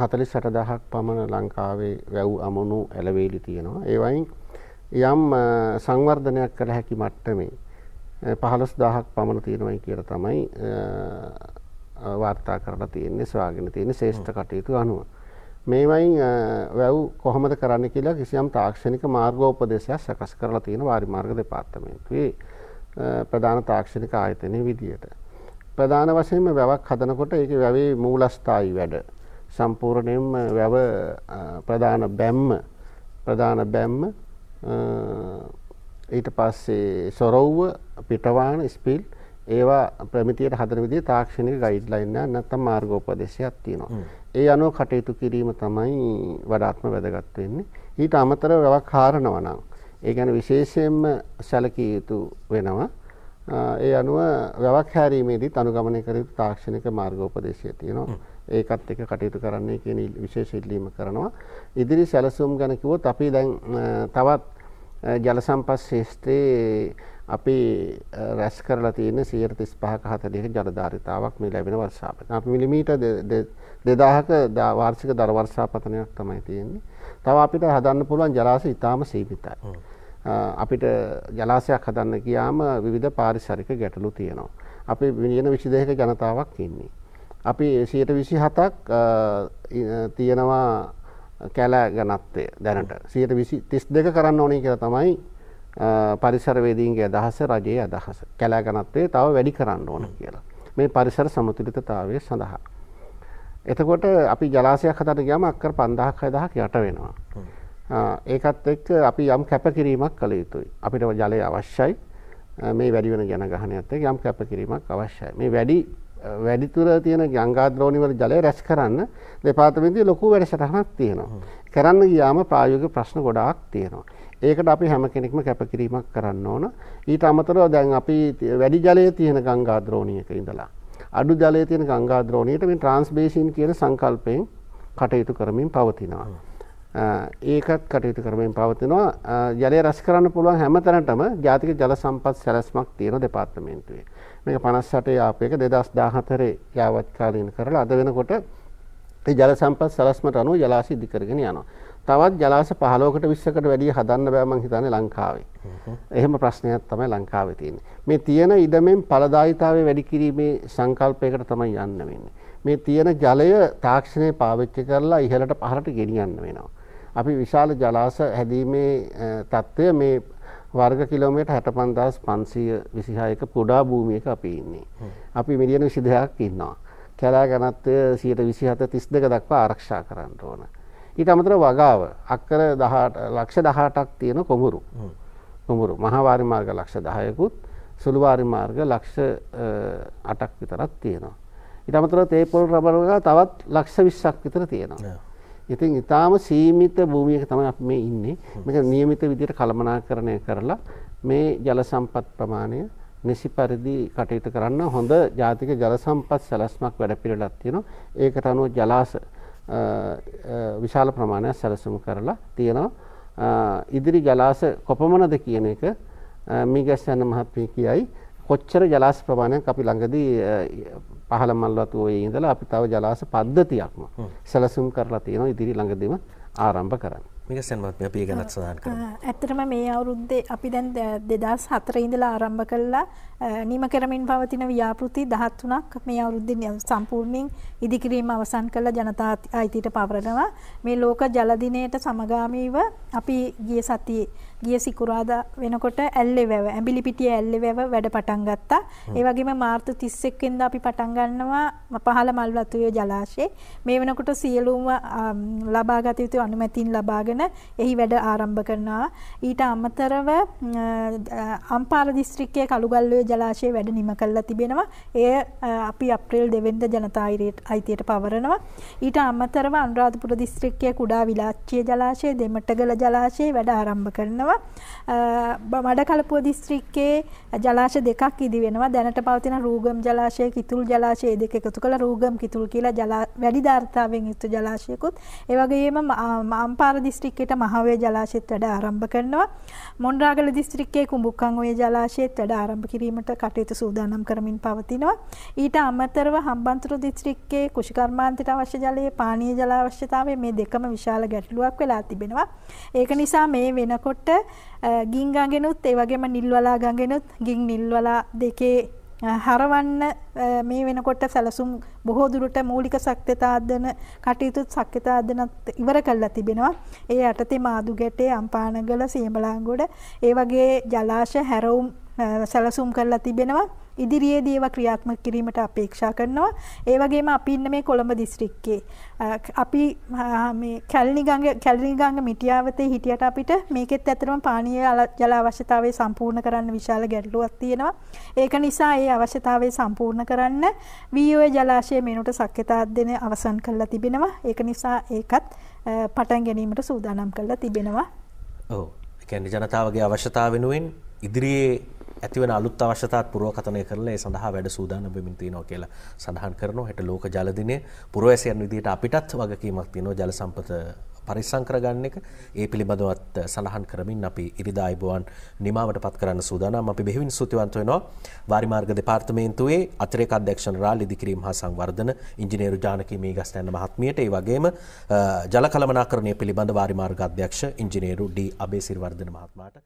හතලි සටදහක් පමණ ලංකාවේ වැව් අමනු ඇලවේලි තියෙනවා ඒවයින් යම් සංවර්ධනයක් කළ හැකි මට්ටමේ පහළොස් දහක් පමණ තියෙනවයි කියර තමයි වාර්තා කරලා තියෙන්නේ සොයාගෙන තියෙන ශේෂ්ඨ කටයුතු අනුව. මේවයින් වැව් කොහොමද කරන්න කියලා කිසියම් තාක්ෂණික මාර්ගෝපදේශයක් සකස් කරලා තියෙන වාරි මාර්ග දෙපාර්තමේන්තුවේ ප්‍රධාන තාක්ෂණික ආයතනයේ විදියට. ප්‍රධාන වශයෙන්ම වැවක් හදනකොට ඒක වැවේ මූලස්ථායි වැඩ. සම්පූර්ණයෙන්ම වැව ප්‍රධාන බැම්ම ප්‍රධාන බැම්ම ඊට පස්සේ සොරව්ව පිටවාන ස්පිල් ඒවා ප්‍රමිතියට හදන විදිහේ තාක්ෂණික ගයිඩ්ලයින් එකක් නැත්නම් මාර්ගෝපදේශයක් තියෙනවා. ඒ අනුව කටයුතු කිරීම තමයි වඩාත්ම වැදගත් වෙන්නේ. ඊට අමතරව වැවක් කාරණා නම් ඒ කියන්නේ විශේෂයෙන්ම සැලකිය යුතු වෙනවා. ඒ අනුව වැවක් හැරීමේදීත් අනුගමනය කර යුතු තාක්ෂණික මාර්ගෝපදේශය තියෙනවා. ඒකත් එක්ක කටයුතු කරන්නේ කියන විශේෂ ඉල්ලීම කරනවා. ඉදිරි සැලසුම් ගැන කිව්වොත් අපි දැන් තවත් ජල සම්පත් ශාස්ත්‍රයේ අපි රැස් කරලා තියෙන 135ක 40ක ජලධාරිතාවක් මේ ලැබෙන වර්ෂාපතන. අපි මිලිමීටර් 2000ක වාර්ෂික දර වර්ෂාපතනයක් තමයි තියෙන්නේ. තව අපිට හදන්න පුළුවන් ජලාශය ඉතාම සීමිතයි. අපිට ජලාශයක් හදන්න ගියාම විවිධ පාරිසරික ගැටලු තියෙනවා. අපි මිලියන 22ක ජනතාවක් ඉන්නේ. අපි 127ක් තියෙනවා කැලෑ ගණත්වය දැනට 132 කරන්න ඕනේ කියලා තමයි පරිසරවේදීන්ගේ අදහස රජයේ අදහස කැලෑගනත්වය තව වැඩි කරන්න ඕන කියලා මේ පරිසර සමතුලිතතාවය සඳහා. එතකොට අපි ජලාසයක් හතට ගම අක්කර පන්දහක් අදහක් යට වෙනවා. ඒකත් එක් අපි යම් කැපකිරීමක් කළ යුතුයි. අපිට ජලය අවශ්‍යයි මේ වැඩිවෙන ජනගහනයත් යම් කැපකිරීමක් අවශ්‍යයි. මේ වැඩි වැඩිතුර තියෙන ගංගාද්‍රෝණිවල ජලය රැස් කරන්න දෙපාතමින්දී ලොකු වැඩ සටහනක් තියෙනවා. කරන්න ගියාම ප්‍රායෝගික ප්‍රශ්න ගොඩාක් තියෙනවා. ඒකට අපි හැම කෙනෙක්ම කැපකිරීමක් කරන්න ඕන ඊට අමතරව දැන් අපි වැඩි ජලය තියෙන ගංගාද්‍රෝණියක ඉඳලා අඩු ජලය තියෙන ගංගාද්‍රෝණියට මේ ට්‍රාන්ස්බේෂන් කියන සංකල්පයෙන් කටයුතු කරමින් පවතිනවා. ඒකත් කටයුතු කරමින් පවතිනවා ජලය රැස් කරන්න පුළුවන් හැම තැනටම ජාතික ජල සම්පත් සැලැස්මක් තියෙන දෙපාර්තමේන්තුවේ. මේක 58 ආපු එක 2014 යාවත් කාලීන කරලා අද වෙනකොට ඒ ජල සම්පත් සැලැස්මට අනුව ජලාශ ඉදි කරගෙන යනවා. තවත් ජලාස පහලෝකට විශ්කට වැඩිය හදන්න බෑමන් හිතන ලංකාවේ එහෙම ප්‍රශ්නයක් තමයි ලංකාව තියෙන මේ තියෙන ඉඩමෙන් පලදායිතාව වැඩි කිරීමේ සංකල්පයකට තමයි යන්න වෙන්න මේ තියෙන ජලය තාක්ෂණය පාවිච්චි කරලා ඉහලට පහලට ගෙනියන්න වෙනවා අපි විශාල ජලාස හැදීමේ තත්ත්වය මේ වර්ග කිලෝමීට හැට පන්දස් පන්සීය විසිහායක පුඩා භූමියක අපි ඉන්නේ. අපි මිලියන විසි දෙයක් ඉන්නවා. කැලා ගනත්වය සියට විසිහත තිස් දෙක දක්වා ආරක්ෂා කරන්න ඕන. ඊට අමතර වගාව අක්කර ලක්ෂ දහටක් තියෙන කොමුරු කොමුරු මහවාරි මාර්ග ලක්ෂ දහයකුත් සුළුවාරි මාර්ග ලක්ෂ අටක් විතරක් තියෙනවා. ඊට අමතර තේපොල් රබරගා තවත් ලක්ෂ විස්සක් විතර තියෙනවා. ඉතින් ඉතාම සීමිත භූමියක තමයි අපි මේ ඉන්නේ. මේක નિયમિત විදිහට කළමනාකරණය කරලා මේ ජල සම්පත් ප්‍රමාණය නිසි පරිදි කටයුතු කරන්න හොඳ ජාතික ජල සම්පත් සැලැස්මක් වැඩ පිළිවෙලක් තියෙනවා. ඒකට අනුව ජලාශ විශාල ප්‍රමාණයක් සැලසුම් කරලා තියෙනවා ඉදිරි ජලාස කොපමණද කියන එක මීගැස්සන්න මහත්මිය කියයි කොච්චර ජලාස ප්‍රමාණයක් අපි ළඟදී පහළ මල්වතු ඔය ඉඳලා අපි තව ජලාස පද්ධතියක්ම සැලසුම් කරලා තියෙනවා ඉදිරි ළඟදීම ආරම්භ කරන්න මේක සැන්වත් අපි ගැනත් සඳහන් කරනවා. ඇත්තටම මේ අවුරුද්දේ අපි දැන් 2004 ඉඳලා ආරම්භ කළා නිම කරමින් පවතින ව්‍යාපෘති 13ක් මේ අවුරුද්දේ සම්පූර්ණයෙන් ඉදිකිරීම අවසන් කළ ජනතා අයිතියට පවරනවා. මේ ලෝක ජල සමගාමීව අපි ගිය සතියේ ගිය සිකුරාදා වෙනකොට ඇල්ලේ වැව ඇඹිලිපිටිය ඇල්ලේ වැව වැඩ පටන් ගත්තා. ඒ වගේම මාර්තු 31 වෙනිදා අපි පටන් ගන්නවා පහළ මල්වතුයේ ජලාශයේ. මේ වෙනකොට සියලුම ලබාගත යුතු අනුමැතින් ලබාගෙන එහි වැඩ ආරම්භ කරනවා. ඊට අමතරව අම්පාර දිස්ත්‍රික්කයේ කළුගල්ලේ ජලාශයේ වැඩ නිම කළා තිබෙනවා. එය අපි අප්‍රේල් 2 වෙනිදා ජනතා අයිතියට පවරනවා. ඊට අමතරව අනුරාධපුර දිස්ත්‍රික්කයේ කුඩා විලාච්ඡිය ජලාශය, දෙමට්ටගල ජලාශයේ වැඩ ආරම්භ කරනවා. මඩකලපුව දිස්ත්‍රික්කේ ජලාශ දෙකක් ඉදි වෙනවා දැනට පවතින රූගම් ජලාශය කිතුල් ජලාශය දෙක එකතු කළ රූගම් කිතුල් කියලා ජලා වැඩි ධාර්තාවෙන් යුක්ත ජලාශයකුත් ඒ වගේම අම්පාර දිස්ත්‍රික්කයට මහවය ජලාශයත් වැඩ ආරම්භ කරනවා මොණරාගල දිස්ත්‍රික්කයේ කුඹුක්කන් ඔය ජලාශයත් වැඩ ආරම්භ කිරීමට කටයුතු සූදානම් කරමින් පවතිනවා ඊට අමතරව හම්බන්තොට දිස්ත්‍රික්කයේ කුෂිකර්මාන්තයට අවශ්‍ය ජලයේ පානීය ජල අවශ්‍යතාවය මේ දෙකම විශාල ගැටලුවක් වෙලා තිබෙනවා ඒක නිසා මේ වෙනකොට ගින්ගගෙනුත් ඒ වගේම නිල්වලාගගෙනුත් ගින් නිල්වලා දෙකේ හරවන්න මේ වෙනකොට සැලසුම් බොහෝ දුරට මූලික ශක්්‍යතාදන කටයුතු ශක්්‍යතාදනත් ඉවර කල්ලා තිබෙනවා. ඒ යටතේ මාදු ගැටේ අම්පානගල සියඹලාංගොඩ ඒ වගේ ජලාශ හැරවුම් සැලසුම් කරලා තිබෙනවා. ඉදිරියේ දේව ක්‍රියාත්මක කිරීමට අපේක්ෂා කරනවා. ඒ වගේම අපි ඉන්න මේ කොළඹ දිස්ත්‍රික්කයේ අපි මේ කැලණිගඟ කැලණිගඟ මිටියාවතේ හිටියට අපිට මේකෙත් ඇත්තටම පානීය ජල අවශ්‍යතාවය සම්පූර්ණ කරන්න විශාල ගැටලුවක් තියෙනවා. ඒක නිසා ඒ අවශ්‍යතාවය සම්පූර්ණ කරන්න වීඔය ජලාශය මෙනුට සක්්‍යතා අධ්‍යයනය අවසන් කරලා තිබෙනවා. ඒක නිසා ඒකත් පටන් ගැනීමට සූදානම් කරලා තිබෙනවා. ඔව්. ඒ කියන්නේ ජනතාවගේ අවශ්‍යතාව වෙනුවෙන් ඉදිරියේ ඇතිවන අලුත් අවශ්‍යතාත් පුරවකතනය කරලා ඒ සඳහා වැඩ සූදානම් වෙමින් තියෙනවා කියලා සඳහන් කරනවා. හෙට ලෝක ජල දිනය පුරවැසියන් විදිහට අපිටත් වගකීමක් තියෙනවා ජල සම්පත පරිස්සම් කරගන්න එක. ඒ පිළිබඳවත් සඳහන් කරමින් අපි ඉරිදා අයබුවන් නිමාවටපත් කරන්න සූදානම්. අපි බෙහෙවින් සුතිවන්ත වෙනවා. වාරි මාර්ග දෙපාර්තමේන්තුවේ අතිරේක අධ්‍යක්ෂ රාල් ඉදිකිරීම හා සංවර්ධන ඉංජිනේරු ජානකී මීගස්තැන්න මහත්මියට ඒ වගේම ජල කළමනාකරණය පිළිබඳ වාරි මාර්ග අධ්‍යක්ෂ ඉංජිනේරු ඩී අබේසිරිවර්ධන මහත්මයාට